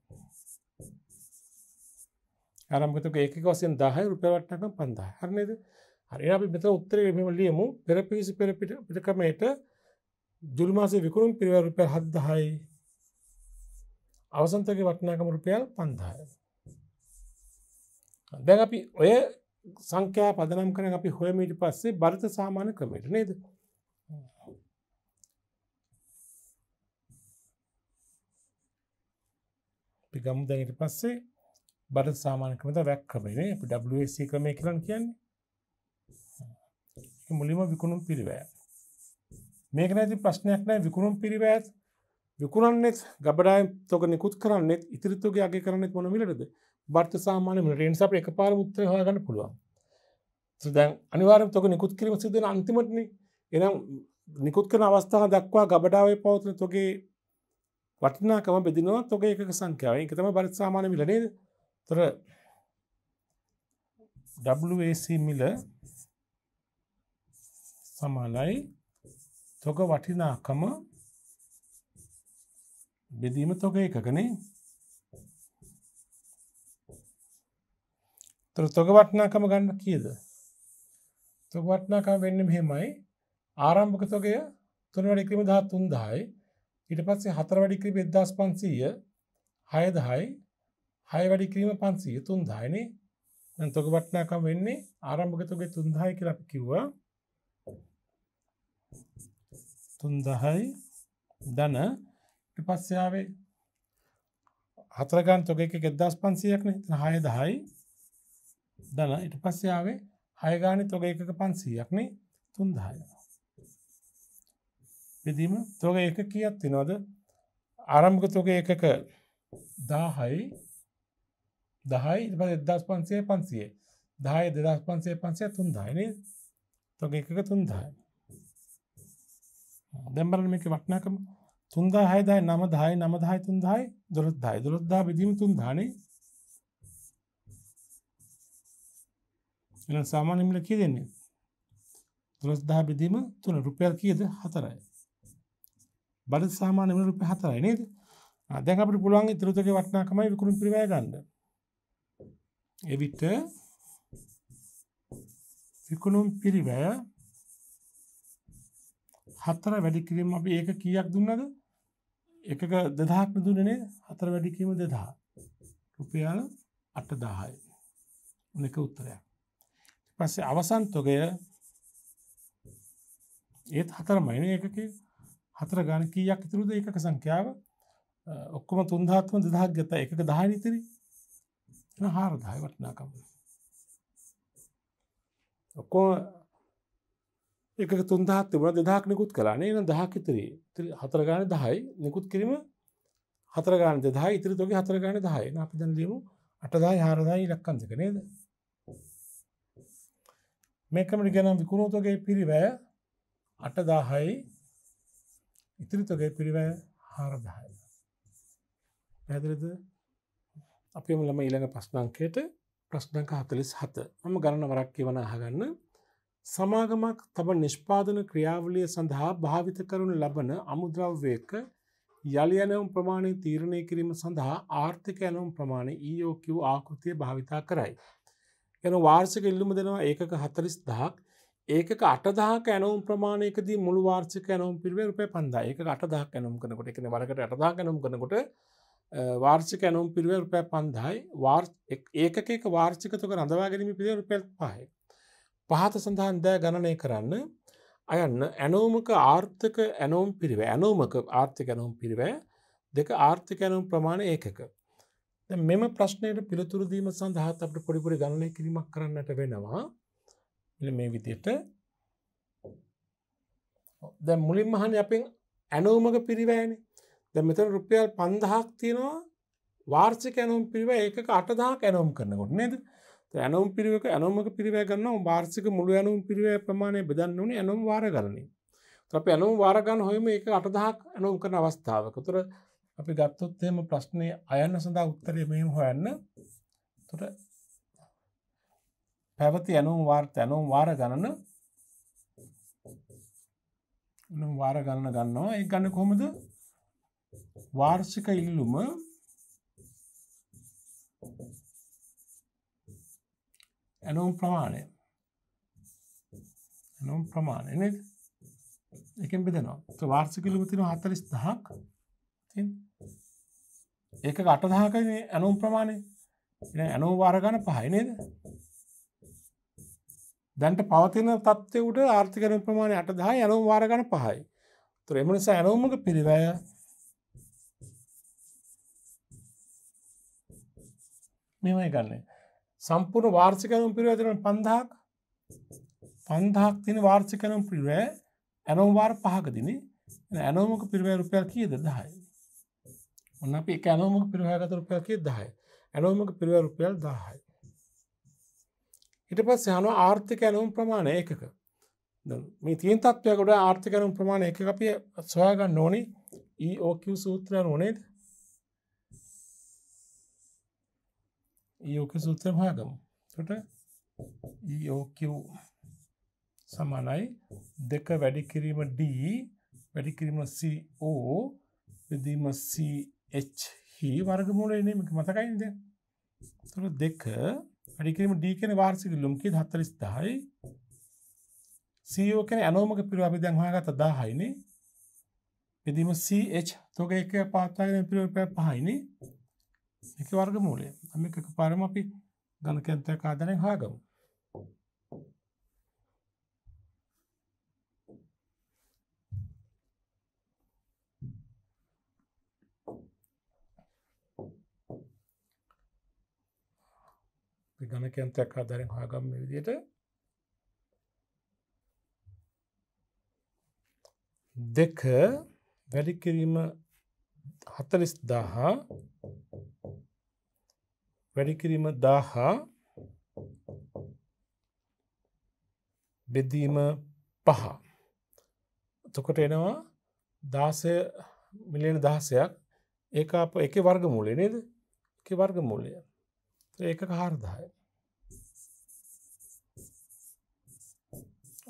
ආරම්භක ඒක වසයෙන් දාහය රුපවට්ටකම් පන්දා හරනද හරි අපි මෙත උත්තරේ මෙම ලියමු පෙරපිසි පෙරපිට පිටකමයට ජුල්මාස විකුණුම් පිරිවර රුපය හද්දහයි අවසන්තක වටනාකම රුපියල් පන්දාය දැන් අපි ඔය සංඛ්‍යා පදනම් කරන අපි හොයමීට පස්සේ බරිත සාමාන ක්‍රමයට නේද පිගම් දැඟට පස්සේ බට සාමාන ක්‍රමත රැක් කරේ WC ක්‍රමය කරන කියන්නේ මුලිම විකුණුම් පිරිවෑ මේක නැති ප්‍රශ්නයක් නෑ විකුණුම් පිරිවෑත් විකුණන්නෙත් ගබඩාය තොක නිකුත් කරන්නෙත් ඉතිරිතුගේ අගේ කරන්නෙත් මොන මිලටද බර්ත සාමාන මිලටෙන් සප එක පාර මුත්‍ර හගන්න පුළුවන් දැන් අනිවාරම තොක නිකුත් කිරීම සිදන අන්තිමටන එනම් නිකුත් කරන අවස්ථාව දක්වා ගබඩාවේ පවතන තොගේ වටිනාකම බෙදිනවා තොගේ එක සංඛ්‍යාව එක තම බරිත් සාමාන මිලනේද තොර WAC මිල සමානයි තොග වටිනාකම බෙදීම තොග එකකනේ තොර තොග වටනාකම ගන්න කියද තොග වටනාකම වෙන්න මෙහෙමයි ආරම්භක තොගය තුන වැඩික්‍රම දහත් තුන්දායි ඊට පස්සේ හතර වැඩික්‍රී බෙද්දස් පන්සීය හයදහයි හය වැඩි කිරීම පන්සිය තුන්දායනේ තොක වටනාකම් වෙන්නේ ආරම්භගතුගේ තුන්දාය කියලා කිව්වා තුන්දහයි දන පස්සයාවේ හතරගන් තොක එක ගෙදස් පන්සියක්න හය දහයි දන ඉට පස්සයාවේ හයගානි තොග එකක පන්සීයක්නේ තුන්දහය විදීම තොග එක කියත් තිනොද ආරම්භක තොග එකක දාහයි දහයි එදස් පන්සේ පන්සිය දහය දෙදස් පන්සේ පන්සේ තුන් දායන තොක එකක තුන්දායි දැම්බරන මේක වටනාකම තුන්දා හයදායි නම දායි නම දායි තුන්දායි දොළොත් දායි දොළොත්දා බෙදීම තුන් දානේ එ සාමානමිල කිය දෙන්නේ දොළොස් දා බෙදීම තුන රුපියල් කියද හතරයි බඩ සාමානමිල රුපය හතරයි නේද දැන් අපට පුළුවන් ඉතුරුතක වටනාකමයි විකුණු පිරිවය ගන්න එවිට විකුණුම් පිරිවැය හත්තර වැඩිකිරීම අපි ඒක කියක් දුන්නද එකක දෙදහක් දුන්නනේ හතර වැඩිකීම දෙදා රුපියල් අට දාහයි එක උත්තරයක් පස්සේ අවසන්තොකය ඒත් හතරමයින එකක හතර ගාන කීයක් ඉතුරුද එකක සංඛ්‍යාව ඔක්කොම තුන්ධාත්ම දෙදහක් ගත එක දහනිතරී එන හාරදාය වටනාකම. ඔක්කෝ එක තුන්දහත් තිබුණ දෙදහක් නිකුත් කලානේ එන දහක් ඉතරේ හතරගාන දහයි නිකුත් කිරීම හතරගාන දෙදහයි ඉතිරි තොගේ හතරගාන දහයි අපි දැන් ලියමු අටදායි හාරදායි ඉලක්කම් දෙක නේද මේකමට ගැනම් විකුණුතොගේ පිරිවැය අටදාහයි ඉතිරි තොගේ පිරිවැය හාරදායි පැදිරිද අපිම ළම ඊළඟ ප්‍රශ්නංකයට ප්‍රශ්නංක හතලිස් හත මම ගණන වරක් කියවන අහගන්න සමාගමක් තම නිෂ්පාදන ක්‍රියාවලිය සඳහා භාවිත කරනු ලබන අමුද්‍රව්වයක යළි ඇනවුම් ප්‍රමාණය තීරණය කිරීම සඳහා ආර්ථික ඇනුම් ප්‍රමාණය ඊෝකිව් ආකෘතිය භාවිතා කරයි. එන වාර්ෂක ඉල්ලුම දෙනවා ඒකක හතලිස් දහක් ඒකක අටදාහක ඇනුම් ප්‍රමාණයකදී මුළු වාර්ෂික ඇනුම් පිරිවේ රුපය පන්දා ඒක අටදාහ ඇනුම් කනකොට එකන වරකට අටදා ඇනුම් කනකොට වාර්ෂික ඇනුම් පිරිුව රුපය පන්දහයි ඒකක වාර්ෂිකතක රඳවා ගැනීම පිරිය රුපැල් පහයි. පහත සඳහන් දෑ ගණනය කරන්න අයන්න ඇනෝමක ආර්ථක ඇනෝම් පිරිව ඇනෝමක ආර්ථික ඇනෝම් පිරිව දෙක ආර්ථික ඇනුම් ප්‍රමාණ ඒකක. මෙම ප්‍රශ්නයට පිළිතුරදීම සඳහත් අපට පොඩිපුරි ගණනය කිරීමක් කරන්නට වෙනවා මේ විදියට දැ මුලින් මහන් අපෙන් ඇනෝමක පිරිවෑනේ දැ මෙතන රුපියල් පන්දහක් තියෙනවා වාර්ෂික ඇනුම් පිරිව ඒක අටදා ඇනුම් කරනකොට නේද ඇනුම් පිරිවක ඇනුමක පිරිවය කරන්න වාර්සික මුළු ඇනුම් පිරිවය ප්‍රමාණය බෙදන්න වනේ ඇනුම් වාර කරන්නේ අප ඇනුම් වාරගන්න හොයම ඒක අටදහක් ඇනුම් කරන අවස්ථාවක තුර අපි ගත්තොත්තේම ප්‍රශ්නය අයන්න සඳහා උත්තරය මෙම හොයන්න තුට පැවති ඇනුම් වාර්ත ඇනුම් වාර ගණන වාර ගණන ගන්නවා ඒ ගන්න කොමද වාර්ෂික ඉල්ලුම ඇනුම් ප්‍රමාණය ඇනුම් ප්‍රමාණය නේද? එකෙන් බෙදෙනවා. ඒක වාර්ෂික ඉල්ලුම තියෙනවා 40000ක්. තියෙන. ඒකක 8000කනේ ඇනුම් ප්‍රමාණය. එහෙනම් ඇනුම් වාර ගන්න පහයි නේද? දැන්ට පවතින තත්ත්වයට ආර්ථික ඇනුම් ප්‍රමාණය 8000 ඇනුම් වාර ගන්න පහයි. ඒතර එම නිසා ඇනුම්ක පිළිවෙය මෙමයි ගන්න සම්පූර්ණ වාර්සිකරුම් පිරුව ඇතිරන පන්දහක් පන්දහක් තින වාර්සිකරුම් පිරුව ඇනෝවාර පහකදින ඇනෝමක පිරිවය රුපියල් කියද දහයි ඔන්න අපි එක ඇනෝමක පිරිහයගත රුපියල් කිය දහයි ඇනෝමක පිරිව රුපියල් දහයි ඉට පස් යන ආර්ථික ඇනුම් ප්‍රමාණය එකක මේ තිීන් තත්වයකොට ආර්ථිකරුම් ප්‍රමාණය එක අපිය සොයාගන්න ඕනේ ඒෝක e සූත්‍රයන් ඕනේද යෝක සූත්‍ර භාගම තොට යෝකව් සමානයි දෙක වැඩි කිරීම D වැඩි කිරීම Cෝ විදීම CH හි වර්ගමූල එනීමක මතකයිද තුර දෙක වැඩිකිරීම D කෙන වාර්සික ලුම්කි හත්තරිස් දායි සෝ කෙන අනෝමක පිරු අපි දැන්වාගත දාහයිනේ විදීම CH තොක එක පාතාගෙන පිරුව පැ පහයිනේ එක වර්ග මූලය අම එක පාරම අපි ගණ කැන්තයක් ආදනය හාගමු ගණ කැන්තයක් ආදරෙන් හාගම් විදියට දෙක වැඩි කිරීම හතලිස් දාහා වැඩිකිරීම දාහා බෙදීම පහ තොකට එනවා දාසය මිලියන දහසයක් ඒ අප එක වර්ග මූලේ නේද එක වර්ග මූලය ඒක හාරදාය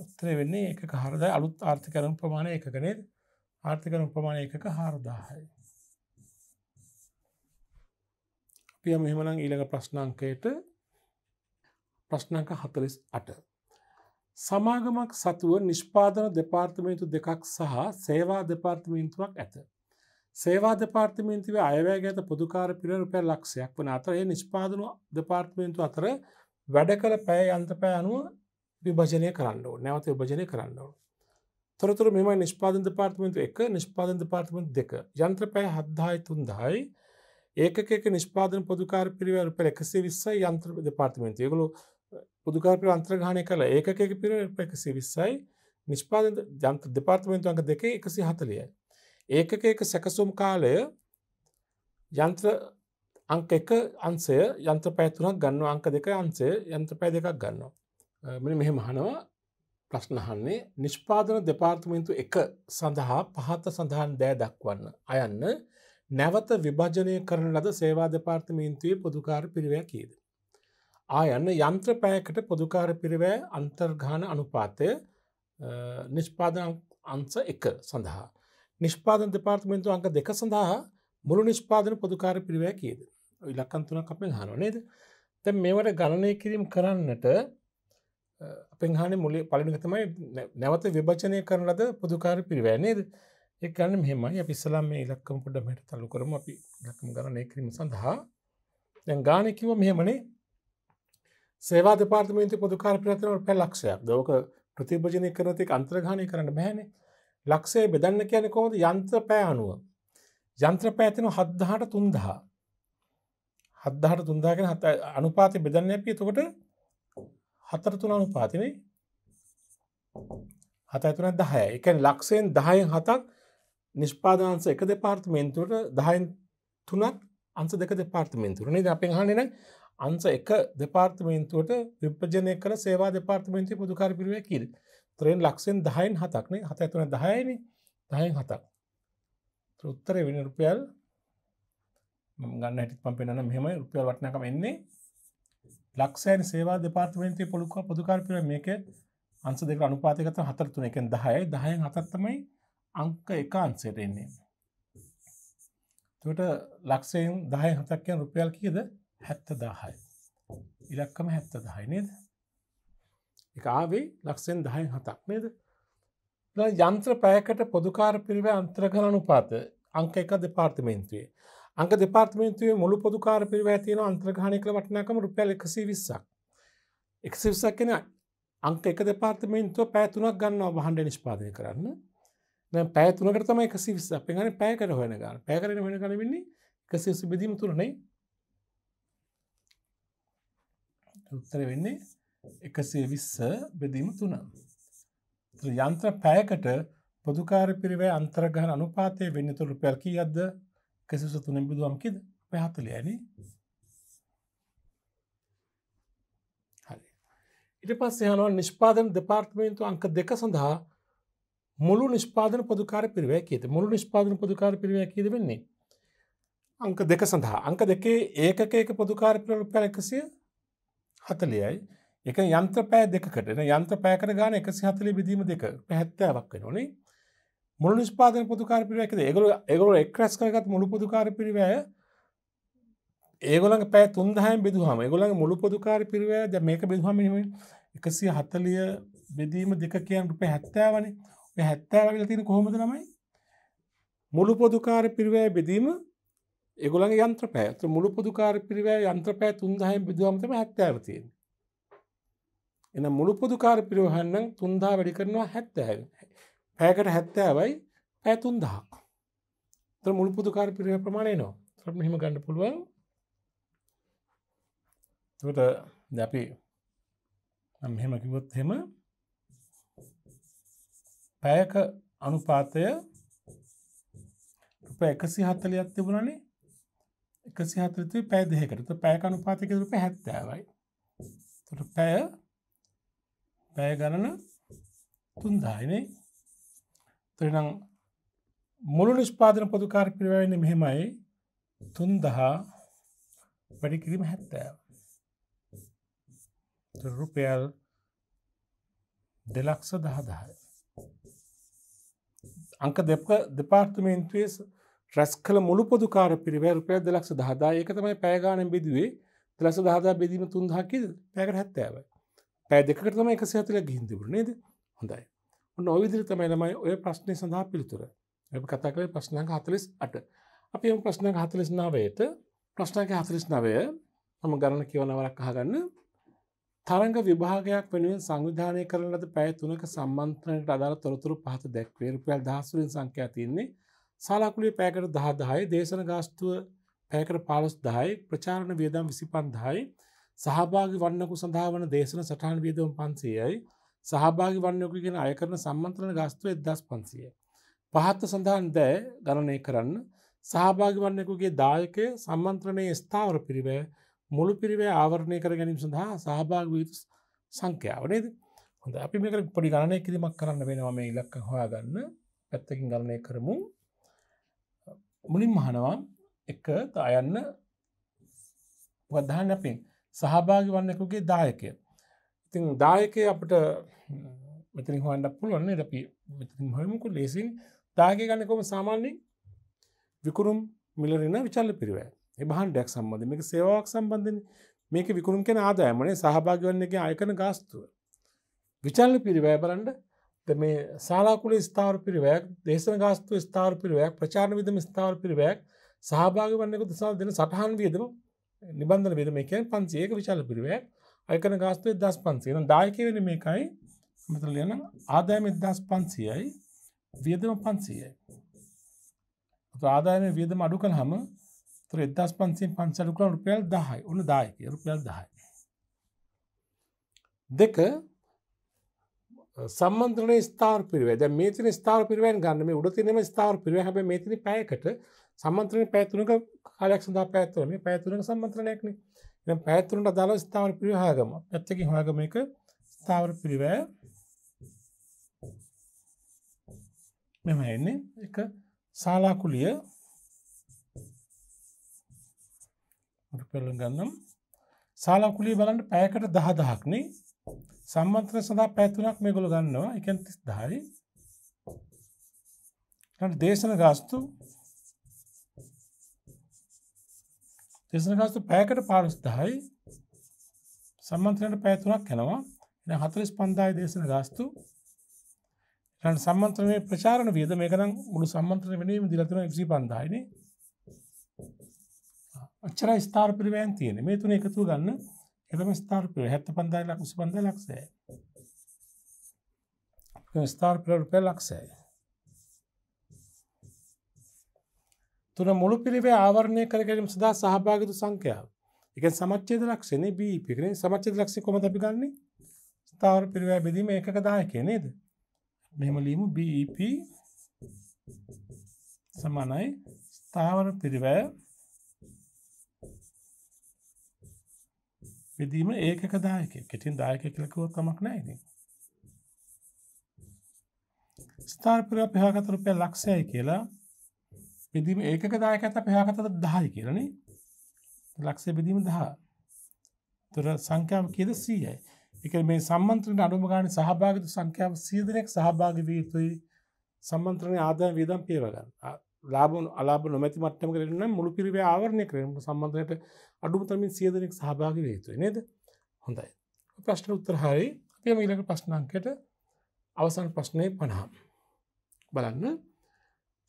උත්තරේ වෙන්නේ එක හරදා අලුත් ආර්ථිකරම් ප්‍රමාණය එකකනේ ආර්ථිකරම් ප්‍රමාණය එකක හාරදාහයි යම මෙහමනං ඊළඟ ප්‍රශ්නංකයට ප්‍රශ්නංක හතලිස් අට. සමාගමක් සතුව නිෂ්පාදන දෙපාර්තමේන්තු දෙකක් සහ සේවා දෙපාර්තමේන්තුවක් ඇත. සේවා දෙපාර්තමේන්තිව අයවැ ගත පුදුකාර පිරරුපය ලක්ෂයක් වන අතරඒ නිෂ්පාදන දෙපාර්තමේන්තු අතර වැඩ කළ පැය අන්තපය අනුව විභජනය කරන්නෝ නැවත විභජනය කරන්නෝ. තොරතුර මෙම නිෂ්පාදන දෙපාර්තමේන්තු එක නිෂ්පාදන දෙපාර්තමෙන්ට දෙක යන්ත්‍රපය හද්දායි තුන්දහයි ඒකක නිෂ්පාදන පොදුකාර පිරිවර පෙළ එකසේ විස්සයි යන්ත්‍ර දෙපාර්තිමේන්තු ඒගොලු පුදුකාරපිර අන්ත්‍රගානය කළ ඒකක පිර එකසේ විස්සයි නිෂ්පාදන ජන්ත දෙපාර්තිමේන්තු අඟ දෙක එකසි හතලියයි. ඒකක එක සැකසුම් කාලය යන්ත්‍ර අංක එක අන්සය යන්ත්‍ර පැතුනක් ගන්න අංක දෙක අන්සේ යන්ත්‍ර පැ දෙකක් ගන්නවා. මෙ මෙහෙ මහනවා ප්‍රශ්නහන්නේ නිෂ්පාදන දෙපාර්තිමේන්තු එක සඳහා පහත සඳහන් දෑ දක්වන්න අයන්න නැවත විභජනය කරන ලද සේවා දෙපාර්තමේන්තුවේ පොදුකාර පිරිවෑ කියද. ආයන්න යන්ත්‍රපෑකට පොදුකාර පිරිවෑ අන්තර්ඝාන අනුපාතය නිෂ්පාදන අන්ස එක සඳහා. නිෂ්පාදන දෙපාර්තමේන්තු අංක දෙක සඳහා මුළු නිෂ්පාදන පොදුකාර පිරිවෑ කියද. ඉලක්කන්තුනක් අපෙන් හනොනේද. තැ මේවට ගණනය කිරීම් කරන්නට පෙන්හානි මුලේ පලිනිගතමයි නැවත විභචනය කරන ලද පොදුකාර පිරිවෑනේද. එක් ගන්න මෙහෙමයි අප ඉස්සලාම් මේ ඉලක්කම පොඩ මට තල්ලු කරම අපි ලක්කම ගන්න ඒකිරීම සඳහා දැන් ගානකිව මෙහෙමනේ සේවා දෙපාර්තමේන්ති පොදුකාර ප්‍රතිනවට පැ ලක්ෂයක් දෝක ප්‍රතිභජනය කරනති අන්ත්‍රගානය කරන්න බෑනේ ලක්ෂේ බෙදන්න කියන කොමද යන්ත්‍ර පෑ අනුව යන්ත්‍ර පෑතින හද්දහට තුන්දහා හද්දහට තුන්දාගෙන හත අනුපාති බෙදන්න ඇපිය තකොට හතර තුන අනුපාතිනේ හතයි තුනක් දහය එකන් ලක්ෂයෙන් දහයෙන් හතක් නිෂ්පාදනංස එක දෙපාර්තමේන්තුවට දහයින් තුනක් අන්ස දෙක දෙපාර්තමේන්තුරනේ ද අපෙන් හනින අන්ස එක දෙපාර්තමේන්තුවට විපජනය කර සේවා දෙපාර්තමේන්ති පුදුකාරපිරුවය කිල් ත්‍රයෙන් ලක්ෂෙන් දහයින් හතක්නේ හත ඇතුන දහයන දහයින් හතක් තෘත්තර වෙන රුපියල් ගන්න හටි පම්පෙනන මෙම රුපියල් වටනකම එන්නේ ලක්ෂයන් සේවා දෙපාර්තමේන්තය පොළුක් පොදුකාරපිර මේක අන්ස දෙක අනුපාතිකත හතර තුන එකෙන් දහය දහයෙන් හතත්තමයි අංක එක අන්සයට එන්නේ. තුට ලක්ෂයෙන් දහය හතක්කයන් රුපියල් කියද හැත්ත දාහයි. ඉලක්කම හැත්ත දහයි නේද. එක ආවේ ලක්ෂෙන් දහයෙන් හතක් නේද. යන්ත්‍ර පෑකට පොදුකාර පිරිව අන්ත්‍රගලනු පාත අංක එක දෙපාර්තිමේන්තුවේ. අංක දෙපාර්තිමේන්තුවේ මුළු පොදුකාර පිරිව ඇතින අන්ත්‍රගානිකල වටනාකම රුපියල් එකසි විස්සක්. එකසිවිසක් කෙන අංක එක දෙපාර්තිමේන්තුව පෑතුනක් ගන්නවා වහන්ඩ නිෂ්පාදය කරන්න දැ පැතුනකට තම එකසි විස්ස අප ගන පෑකර හොනකාර පැකරන වෙන කලවෙන්නේ එකසි සු බෙදීම තුරනේ උත්තර වෙන්නේ එකසේ විස්ස බෙදීම තුන. යන්ත්‍ර පෑකට පොදුකාර පිරිවේ අන්තර්ගහන අනුපාතය වෙන්න තුරු පැල්කී අද කෙසිසු තුනෙන් බිදුවම්කිද පැහතුලි ඇන ඉට පස් යනවා නිෂ්පාදන දෙපාර්ත්මේන්තු අංක දෙක සඳහා මුළු නිෂ්පාදන පොදුකාර පිරිවයක් ඇති මුළු නිෂ්පාදන පොදුකාර පිරිවයක් ඇද වෙන්නේ අංක දෙක සඳහා අංක දෙකේ ඒකක එක පොදුකාර පිරපැ එකසිය හතලියයි එක යන්ත්‍ර පෑ දෙකටන යන්ත්‍ර පෑකර ගාන එකසි හතලි බිදීම දෙක පැහැත්තෑවක් වෙන ඕනේ මුළු නිස්පාදන පොදුකාර පිරිවැකද ඒගොල ඒගොල එක්රැස් කරගත් මුළු පොදුකාර පිරිවය ඒගොලන් පෑ තුන්දහයම් බිදුහම ඒගොලන් මුළු පොදුකාර පිරිවය ද මේක බිදුහම එකසිය හතලිය බෙදීම දෙක කියන් රුප හැත්තෑවනේ මේ 70 වගේ තියෙන කොහොමද ළමයි? මුළු පොදුකාර පිරිවැය බෙදීම ඒගොල්ලන්ගේ යන්ත්‍රපෑ. ඒත් මුළු පොදුකාර පිරිවැය යන්ත්‍රපෑ 3000න් බෙදුවම තමයි 70 තියෙන්නේ. එහෙනම් මුළු පොදුකාර පිරිවහන් නම් 3000 වැඩි කරනවා 70. පැයකට 70යි පැය 3000ක්. ඒතර මුළු පොදුකාර පිරිවැය ප්‍රමාණය එනවා. ඒතර මෙහෙම ගන්න පුළුවන්. එතකොට අපි මම මෙහෙම කිව්වොත් එහෙම පැයක අනුපාතය රුප එකසි හත්තලයක් තිබුණනේ එකසි හතරතු පැය දෙහකරතු පැයක අනුපාතික රුප හැත්තෑවයි තුට පැය පැය ගණන තුන්දායිනේ තනම් මුළු නිෂ්පාදන පොදුකාර පිරිවැන්න මෙහෙමයි තුන් දහා වැඩි කිරීම හැත්තෑ රුපියල් දෙලක්ෂ දහදාය අංක දෙක දෙපාර්තමේන්තුවේ රැස් කළ මුළු පොදුකාර පිරිවැරුපය දෙලක්ෂ දහදා ඒක තමයි පෑගානෙන් බෙදුවේ දෙලස දහදා බෙදීම තුන්දහකි පැකට හැත්තෑව පෑ දෙකටම එක සඇතුල ගිහින්දිබුර නේද හොඳයි ඔන්න ඔවිදිරි තමයි ළමයි ඔය ප්‍රශ්නය සඳහා පිළිතුර එ කතා කළේ ප්‍රශ්නක හතලිස් අට අපි එම ප්‍රශ්නක හතලිස් නාවයට ප්‍රශ්නක හතලිස් නවය හම ගණන කියවනවරක් අහගන්න තරග විභාගයක් වෙනුවෙන් සංවිධානය කරන ලද පැය තුනක සම්මන්ත්‍රණයට අදාළ තොරතුරු පහත දැක්වේ රුපියල් දහසුලින් සංඛ්‍යා තින්නේ සාලාකුලේ පෑකට දහදායි දේශන ගාස්තුව පැකට පාලොස් දායි ප්‍රචාරණ වියදම් විසි පන්දායි සහභාගි වන්නකු සඳහා වන දේශන සටහන් වියදම් පන්සේයයි සහභාගි වන්නයකුගෙන අයකරන සම්මන්ත්‍රණ ගාස්තුව එදස් පන්සිය. පහත්ත සඳහන් දෑ ගණනය කරන්න සහභාගි වන්නකුගේ දායකය සම්මන්ත්‍රණය ස්ථාවර පිරිවෑ මුළු පිරිවේ ආවරණය කර ගැනීම සඳහා සහභාගීතු සංඛ්‍යාව නේද හොඳ අපි මේක පොඩි ගණනය කිරීමක් කරන්න වෙනවා මේ ඉලක්ක හොයාගන්න පැත්තකින් ගණනය කරමු මුලින් මහනවා එක අයන්න වදධාන අපින් සහභාගි වන්නකුගේ දායකය ඉතින් දායකය අපට මෙතනි හොන්ඩ පුළුවන්න අපි හොමකු ලේසින් දායක ගන්නකොම සාමාන්‍යෙන් විකුරුම් මිලරෙන විචල්ල පිරිවෑ එබහන්ඩයක් සම්බන්ධ මේක සේවාවක් සම්බන්ධෙන් මේක විකුණුම් කෙන ආදායමනේ සහභාග වන්නගේ අයකන ගාස්තුව. විචල්ල පිරිවෑබලන්ට මේ සාලාකුල ස්ථාර පිරිවයක් දේශන ගාස්තුව ස්ථාර පිරිවයක් ප්‍රචාණ විදම ස්ථාර පිරිවයක් සහභාග වන්නක දෙසල් දෙන සටහන් වියදම නිබන්ධන විදම එකයන් පන්සේක විශාල පිරිවයක් අයකන ගාස්තුවේ දස් පන්සේන දායකවෙන මේකයි මතලයන ආදායම එදස් පන්සියයි වියදම පන්සියයි. ආදායම වියදම අඩු කළ හම තොර එදස් පන්සිෙන් පන්සලුකල රුපියල් දහයි ඕන දායක රුපියල් දහයි. දෙක සම්බන්ධන ස්ථාර පිරිවේ ද මේතින ස්ථාර පිරිවෙන් ගන්නම උඩ තිනම ස්ථාර පිරිව හැබ මේතින පැයකට සම්න්ත්‍රන පැතුනක කාලයක් සඳහා පැත්වරම පැතුරන සම්න්ත්‍රණයක්න පැතුරට දාල ස්ථාවර පිරිහාගම ඇත්තක හාගම එක ස්ථාවර පිරිවෑ මෙම එන්නේ එක සාලාකුලිය පෙළු ගන්නම් සාලාකුලි බලන්ට පෑකට දහ දහක්නේ සම්මන්ත්‍ර සඳහා පැතුනක් මේගොල ගන්නවා එකන් තිස් දහයි දේශන ගාස්තු දෙසන ගාස්තු පෑකට පාරුස් දහයි සම්මන්ත්‍රයට පැතුනක් හැනවා එ හතරිස් පන්දායි දේශන ගාස්තු සම්මන්ත්‍රය ප්‍රචාරණ වියද මේකන මුළු සම්මන්ත්‍රය වනීම දිලතුන එක්සි පන්දායිනේ අච්චර ස්ථාර් පිරිවෑන් තියෙන මේ තුන එකතු ගන්න එතම ස්ථාර්පිර හැත්ත පන්දායි ලක්ස පඳ ලක්සෑ ස්ථාර්පිර රුපය ලක්සෑ තුන මුළු පිරිවේ ආවරණය කරගැනීම සඳහා සහභාගිතු සංඛ්‍යාව. E එක සමච්ඡේද ලක්ෂණේ B පිරිවේ සමච්ඡේද ලක්ෂණ කොහොමද අපි ගන්නෙ? ස්ථාවර පිරිවේ බෙදීම ඒකක 10 නේද? මෙහෙම ලියමු BEP සමානයි ස්ථාවර පිරිවේ බෙදීම ඒකක දායකය කෙටින් දායක කලකව තමක් නෑද. ස්ථාර්පිර පහකත රුපය ලක්ෂයයි කියලා බෙදීම ඒකක දායක ඇත පහකතද දහයි කියලන ලක්ෂය බෙදීම දහ තුර සංඛ්‍යාව කියද සීයයි එක මේ සම්මන්ත්‍රණ අනුම ගාන සහභාගතු සංඛ්‍යාව සීදනෙක් සහභාග වීතුයි සම්මන්ත්‍රණය ආදාය වියදම් පියවගන්න ලාබන අලාබ නොමැති මට්ටම කරන මුළු පිරිවේ ආවරණය කරන සම්බන්ධයට අඩුමතමින් සියදනෙක් සහභාගි වේතුයි නේද හොඳයි ප්‍රශ්න උත්තරහරි අපම ඉලක ප්‍රශ්නංකට අවසන් ප්‍රශ්නය පනහම් බලන්න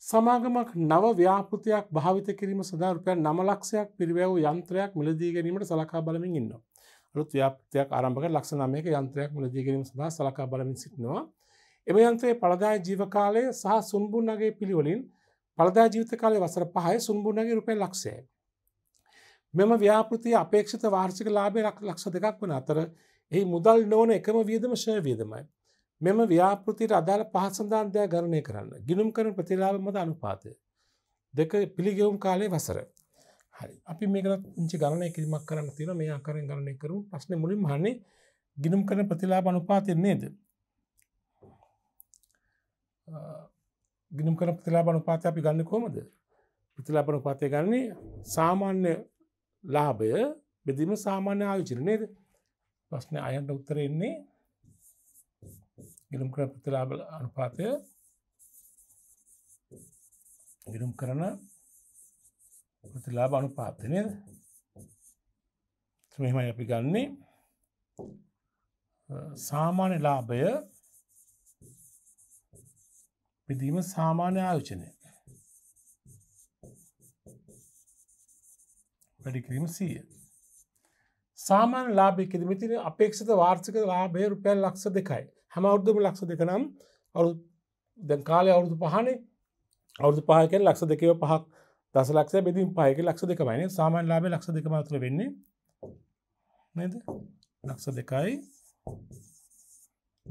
සමාගමක් නව ව්‍යාපෘතියක් භාවිත කිරීම සදාරපය නමලක්ෂයක් පිරිවැව යන්ත්‍රයක් මිලදී ගැනීමට සලකා බලමින් ඉන්න අලුත් ව්‍යාපතියක් ආරම්භක ලක්ෂනමයක යන්ත්‍රයක් මිලදී ගැනීම සඳහා සලකා බලමින් සිටිනවා එම යන්ත්‍රයේ පළදාය ජීවකාලය සහ සුන්බුන්නගේ පිළිවලින් පළදා ජීවිත කාලේ වසර 5 සුන්බුණගේ රුපියල් ලක්ෂයයි. මෙම ව්‍යාපෘතිය අපේක්ෂිත වාර්ෂික ලාභය ලක්ෂ දෙකක් වන අතර එහි මුදල් නොවන එකම වියදම ෂය වියදමයි. මෙම ව්‍යාපෘතියට අදාළ පහත් සඳහන් දෙයක් ගණනය කරන්න. ගිනුම් කරන ප්‍රතිලාභ මත අනුපාතය. දෙක පිළිගෙවුම් කාලේ වසර. හරි. අපි මේකට ඉංචි ගණනය කිරීමක් කරන්න තියෙනවා. මේ ආකාරයෙන් ගණනය කරමු. ප්‍රශ්නේ මුලින්ම අහන්නේ ගිනුම් කරන ප්‍රතිලාභ අනුපාතය නේද? ගිනුම් කරන ප්‍රතිලාබන උපාතය අපි ගන්න කොමද ප්‍රතිලාබන උපාතය ගන්නේ සාමාන්‍ය ලාභය බෙදීම සාමාන්‍ය ආයෝජන නේද ප්‍රශ්න අයන්ට උත්තර එන්නේ ගිනුම් කරන ප්‍රතිලාබ අනුපාතය ගිනුම් කරන ප්‍රතිලාබ අනුපාතය නේද මෙහෙමයි අපි ගන්නේ සාමාන්‍ය ලාභය බෙදීම සාමාන්‍ය ආයෝචනය වැඩිකිරීම සීය සාමාන්‍ය ලාභය කිරීම තින අපේක්ෂත වාර්ෂික ලාභය රුපියල් ලක්ෂ දෙකයි හැම අවුරුදුම ලක්ෂ දෙක නම් අවු දැන් කාලය අවුරුදු පහනේ අවුරුදු පහකෙන් ලක්ෂ දෙකව පහක් දස ලක්ෂ බෙදීම පහයක ලක්ෂ දෙකමයින සාමාන්‍ය ලාභය ලක්ෂ දෙක මාතුර වෙන්නේ නේද ලක්ෂ දෙකයි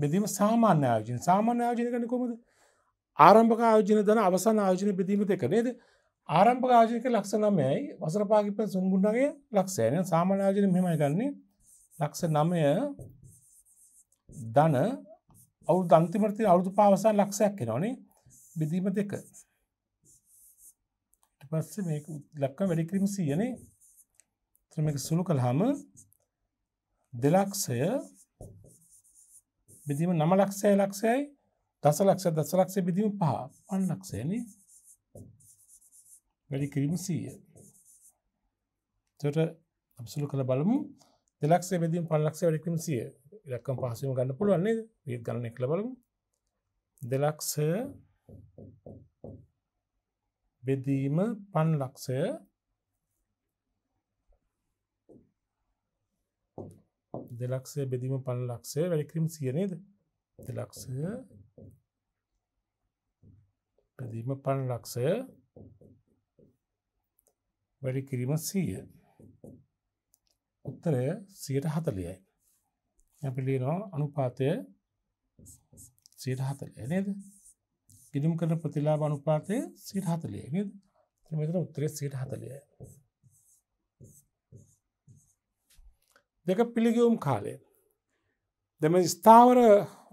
බෙදීම සාමාන්‍ය ආයෝජන සාමාන්‍ය ආයෝජන කරන්නේ කොහොමද ආරම්භක ආයෝජන දන අවසන් ආයෝජන බෙදීම දෙක නේද ආරම්භ ආයෝජනක ලක්ෂ නමයයි වසර පාගිප සුන්ගුන්ඩගේ ලක්ෂයන සාමාන්‍ය ආයෝජන මෙමයි ගන්නේ ලක්ෂ නමය දන අවු දන්තිමරතිය අවුදු පාවසා ලක්ෂයක් කෙනවනේ බිදීම දෙක පස්ස මේ ලක්ක වැඩිකිරීම සියනේ ත්‍රමක සුළු කළහම දෙලක්ෂය බිදීම නම ලක්ෂය ලක්ෂයයි දසලක්ෂ දසලක්ෂය බිඳීම පහ පන්ලක්ෂයන වැඩි කිරීම සීය තොට අසුළු කළ බලමු දෙලක්ෂේ බෙදීම පන්ලක්ෂ වැඩිකම සිය ඉලක්කම් පහසුම ගන්න පුළුවන්නේ විත් ගණන කළ බලමු දෙලක්ෂ බෙදීම පන්ලක්ෂය දෙලක්ෂය බෙදීම පන්ලක්ෂය වැඩිකරීම සියනේද දෙලක්ෂය පැදීම පන් ලක්ෂය වැඩි කිරීම සීය උත්තරය සියට හතලියයි ඇපිලිනවා අනුපාතය සීට හතලය නේද ඉඩම් කරන ප්‍රතිලාබ අනුපාතය සීට හතලිය නද මෙතර උත්තරය සීට හතලිය දෙක පිළිගවුම් කාලය දෙම ස්ථාවර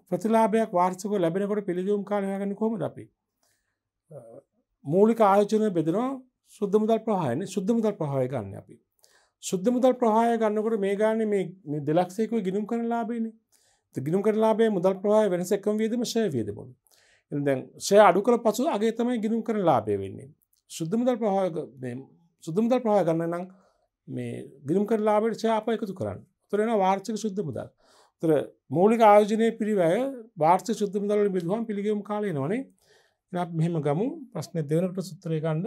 ප්‍රතිලාබයක් වාර්සක ලැබෙනකොට පිළිගවුම් කාලයගන්න කොම අපි මූලික ආයෝජනය බෙදනවා සුද්ධ මුදල් ප්‍රහයන සුද්ධ මුදල් ප්‍රහය ගන්න අපි. සුද්ධ මුදල් ප්‍රහය ගන්නකොට මේ ගාන මේ දෙලක්සේක ගිනුම් කන ලාබේන ගිනුම් කර ලාබේ මුදල් ප්‍රහය වෙනස එකම් වේදම ශය වේදබොන්. දැන් ශය අඩු කළ පසු අගේ තමයි ගිනුම් කර ලාබේ වෙන්නේ. සුද්ධ මුදල් ප්‍රහය සුද්ධ මුදල් ප්‍රහය ගන්න නම් මේ ගිනුම් කර ලාබට ශය අප එකතු කරන්න තුරෙන වාර්චක සුද්ධ මුදල්. තුර මූලික ආයෝජනය පිරිවය වාර්ච සුද්ධ මුදල්ල බිදුවන් පිළිගම් කාලයනවනේ අප මෙහෙම ගමු ප්‍රශ්නය දෙවනට සුත්‍රය කණ්ඩ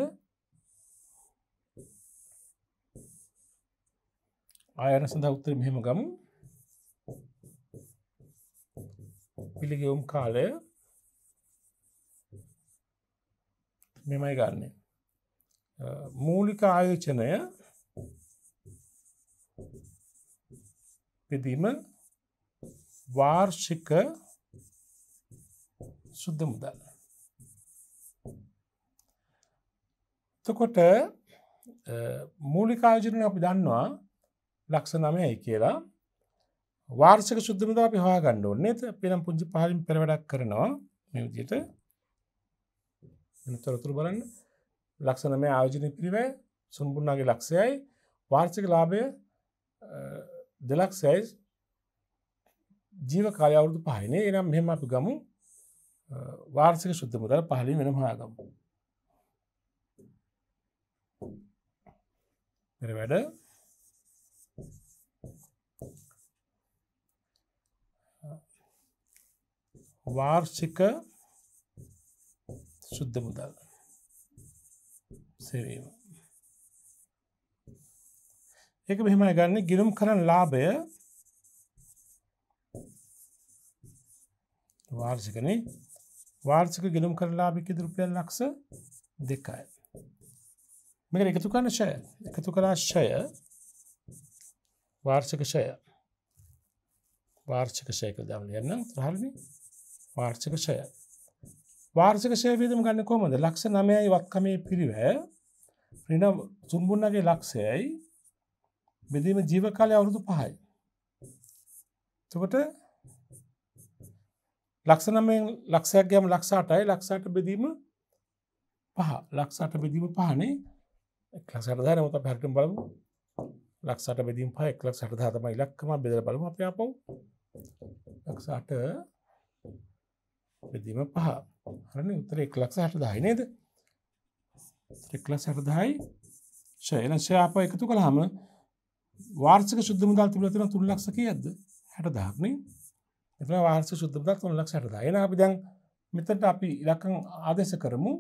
ආයන සඳහා උත්තර මෙහෙම ගමු පිළිගෙවුම් කාලය මෙමයි ගන්න මූලික ආයෝචනය පෙදීම වාර්ෂික සුද්ධ මුදල්ල එතකොට මූලිකායෝජනය අපි දන්නවා ලක්ෂ නමයයි කියලා වාර්සක සුද්ධමද අපි හා ගණ්ඩ ඕන්නේ පෙනම් පුංචි පහලින් පෙරවැඩක් කරනවා මෙවිදියට තොරතුරු බලන්න ලක්ෂණම ආයෝජන පිරිවය සුන්බුන්නාගේ ලක්ෂයයි වාර්සික ලාභය දෙලක්ෂයි ජීව කාලයවුරුදු පහනේ එනම් මෙහෙම අපි ගමු වාර්සික සුද්ධ මුදල් පහලින් වෙන හාගමු මෙර වැඩ වාර්ෂික සුද්ධ මුදල් සෙවීම ඒක මෙහෙමයි ගන්න ගිරුම් කරන ලාභය වාර්ෂිකනේ වාර්ෂික ගිලුම් කරලාභික දුරුපියල් ලක්ෂ දෙකයි මේකට එකතු කරන ෂය එකතු කළා ෂය වාර්ෂික ෂය වාර්ෂික ෂය කියලා දාමු ලියන්න රහල්නි වාර්ෂික ෂය වාර්ෂික ෂය වියදම ගන්න කොහොමද ලක්ෂ 9යි වත්කමේ පිරිවැය ඍණ සුම්බුන්නගේ ලක්ෂයයි බෙදීම ජීව කාලය අවුරුදු 5යි එතකොට ලක්ෂ 9න් ලක්ෂයක් ගියම ලක්ෂ 8යි ලක්ෂ 8 බෙදීම පහ ලක්ෂ 8 බෙදීම පහනේ සරධාරමත පැටම් බලමු ලක්සට බෙදීම් පහ එක්ලක් සටධාතම ඉලක්කම බෙදර බලම අප අපව ලක්සාට බෙදීම පහ හරන උතර එක් ලක්ස හට දායි නේද එක්ල සැරදායි ශයනශය අප එකතු කළහම වාර්සික සුද්ධ මුදල් තිබලතින තුන් ලක්සක ඇද හැට දාක්නේ එ වාර්ස සුද්ධමුදල් තුන් ලක් සටදා එන අපි දැන් මෙතට අපි ඉලක්කං ආදේශ කරමු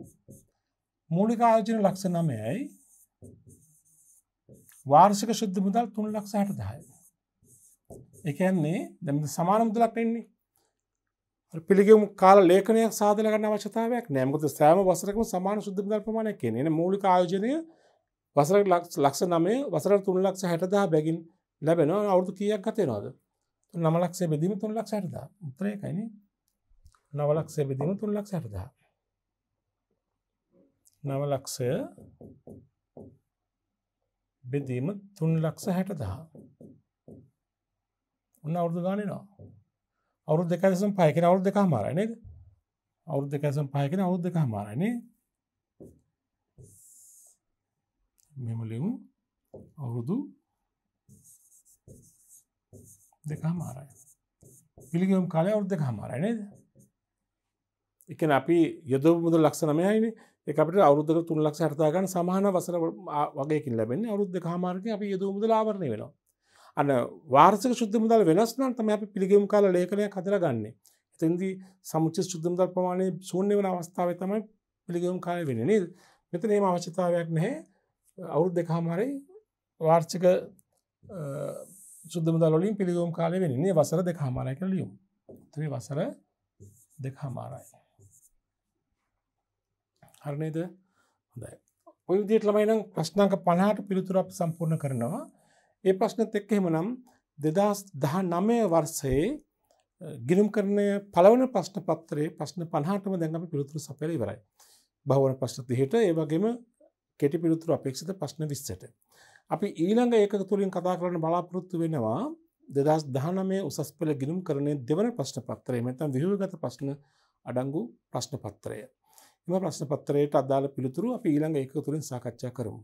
මූලිකායෝජන ලක්ෂ නමයයි වාර්ෂික ශුද්ධ මුදල් තුන් ලක්ෂ හැට දහය. එකන්නේ දැම සමාන මුදලක් එන්නේ පිළිගම කාල ලේකනයක් සාධලගන්න අවශ්‍යතාවයක් නෑමකත සෑම වසරකම සමාන ශුද්ධ මුදල් ප්‍රමාණයක් කියන එන මූලික ආයෝජනය වසර ලක්ෂ නමේ වසර තුන් ලක්ෂ හැටදා බැගින් ලැබෙනවා අවුදු කියක් ගතේ නොද නමලක්ෂේ බෙදීම තුන් ලක්ෂ හැටදා උත්‍රයකයින නවලක්ෂේ බෙදීම තුන් ලක්ෂ හැටදා නවලක්ෂය බෙදීම තුන් ලක්ෂ හැටදා උන්න අවුරදු ගානනවා අවුරු දෙකසම් පයකෙන අවුද් දෙක මාරන අවුද් දෙකසම් පයකෙන අවුද් දෙක මාරනේ මෙමලිමු අවුරුදු දෙක මාරය පිළිගම් කාලය අවුද් දෙක මාරනේද එක අපි යොද මුද ලක්ෂ නමයයිනේ එකට අවුද්ධක තුන් ලක්ෂ හරතාගන්න සමහන වසර වගේකින් ලැබෙන අවුද්ධ කාමාර්ග අප යුතු මුදල ආවරණය වෙනවා. අන වාර්සක ශුද්ධ මුදල් වෙනස්නම් තම අපි පිළිගම් කාල ලේඛනය කතර ගන්න. එතන්දි සමුච ශුද්ධමුදල් ප්‍රමාණය සූන්‍ය වන අවස්ථාව තමයි පිළිගම් කාය වෙන නේද මෙතන ඒම අවශ්‍යතාවයක් නැහැ අවුරුද් දෙකාමරයි වාර්චික සුද්දමුදලින් පිළිගම් කාලය වෙනන්නේ වසර දෙකාමාරය කළ ලියුම් ත්‍රී වසර දෙකාමාරයි. හරණයද හොඳයි ඔය විදියට ළමයිනම් ප්‍රශ්නාංක පණහට පිළිතුරක් සම්පූර්ණ කරනවා ඒ ප්‍රශ්නත් එක්ක එහෙමනම් දෙදස් දහ නමය වර්සයේ ගිනුම් කරණය පළවන ප්‍රශ්න පත්තරේ ප්‍රශ්න පණහටම දැන් අපි පිළිතුරු සපයල ඉවරයි භවන ප්‍රශ්න තිහට ඒවගේම කෙටි පිළිතුරු අපේක්ෂිත ප්‍රශ්න විස්සට අපි ඊළඟ ඒක තුළින් කතා කරන බලාපොරොත්තු වෙනවා දෙදස් දහනමේ උසස් පෙළ ගිනුම් කරණය දෙවන ප්‍රශ්න පත්තරේ මෙතන් විහගත ප්‍රශ්න අඩංගු ප්‍රශ්න පත්තරය මෙම ප්‍රශ්න පත්‍රයට අදාළ පිළිතුරු අපි ඊළඟ ඒක තුලින් සාකච්ඡා කරමු.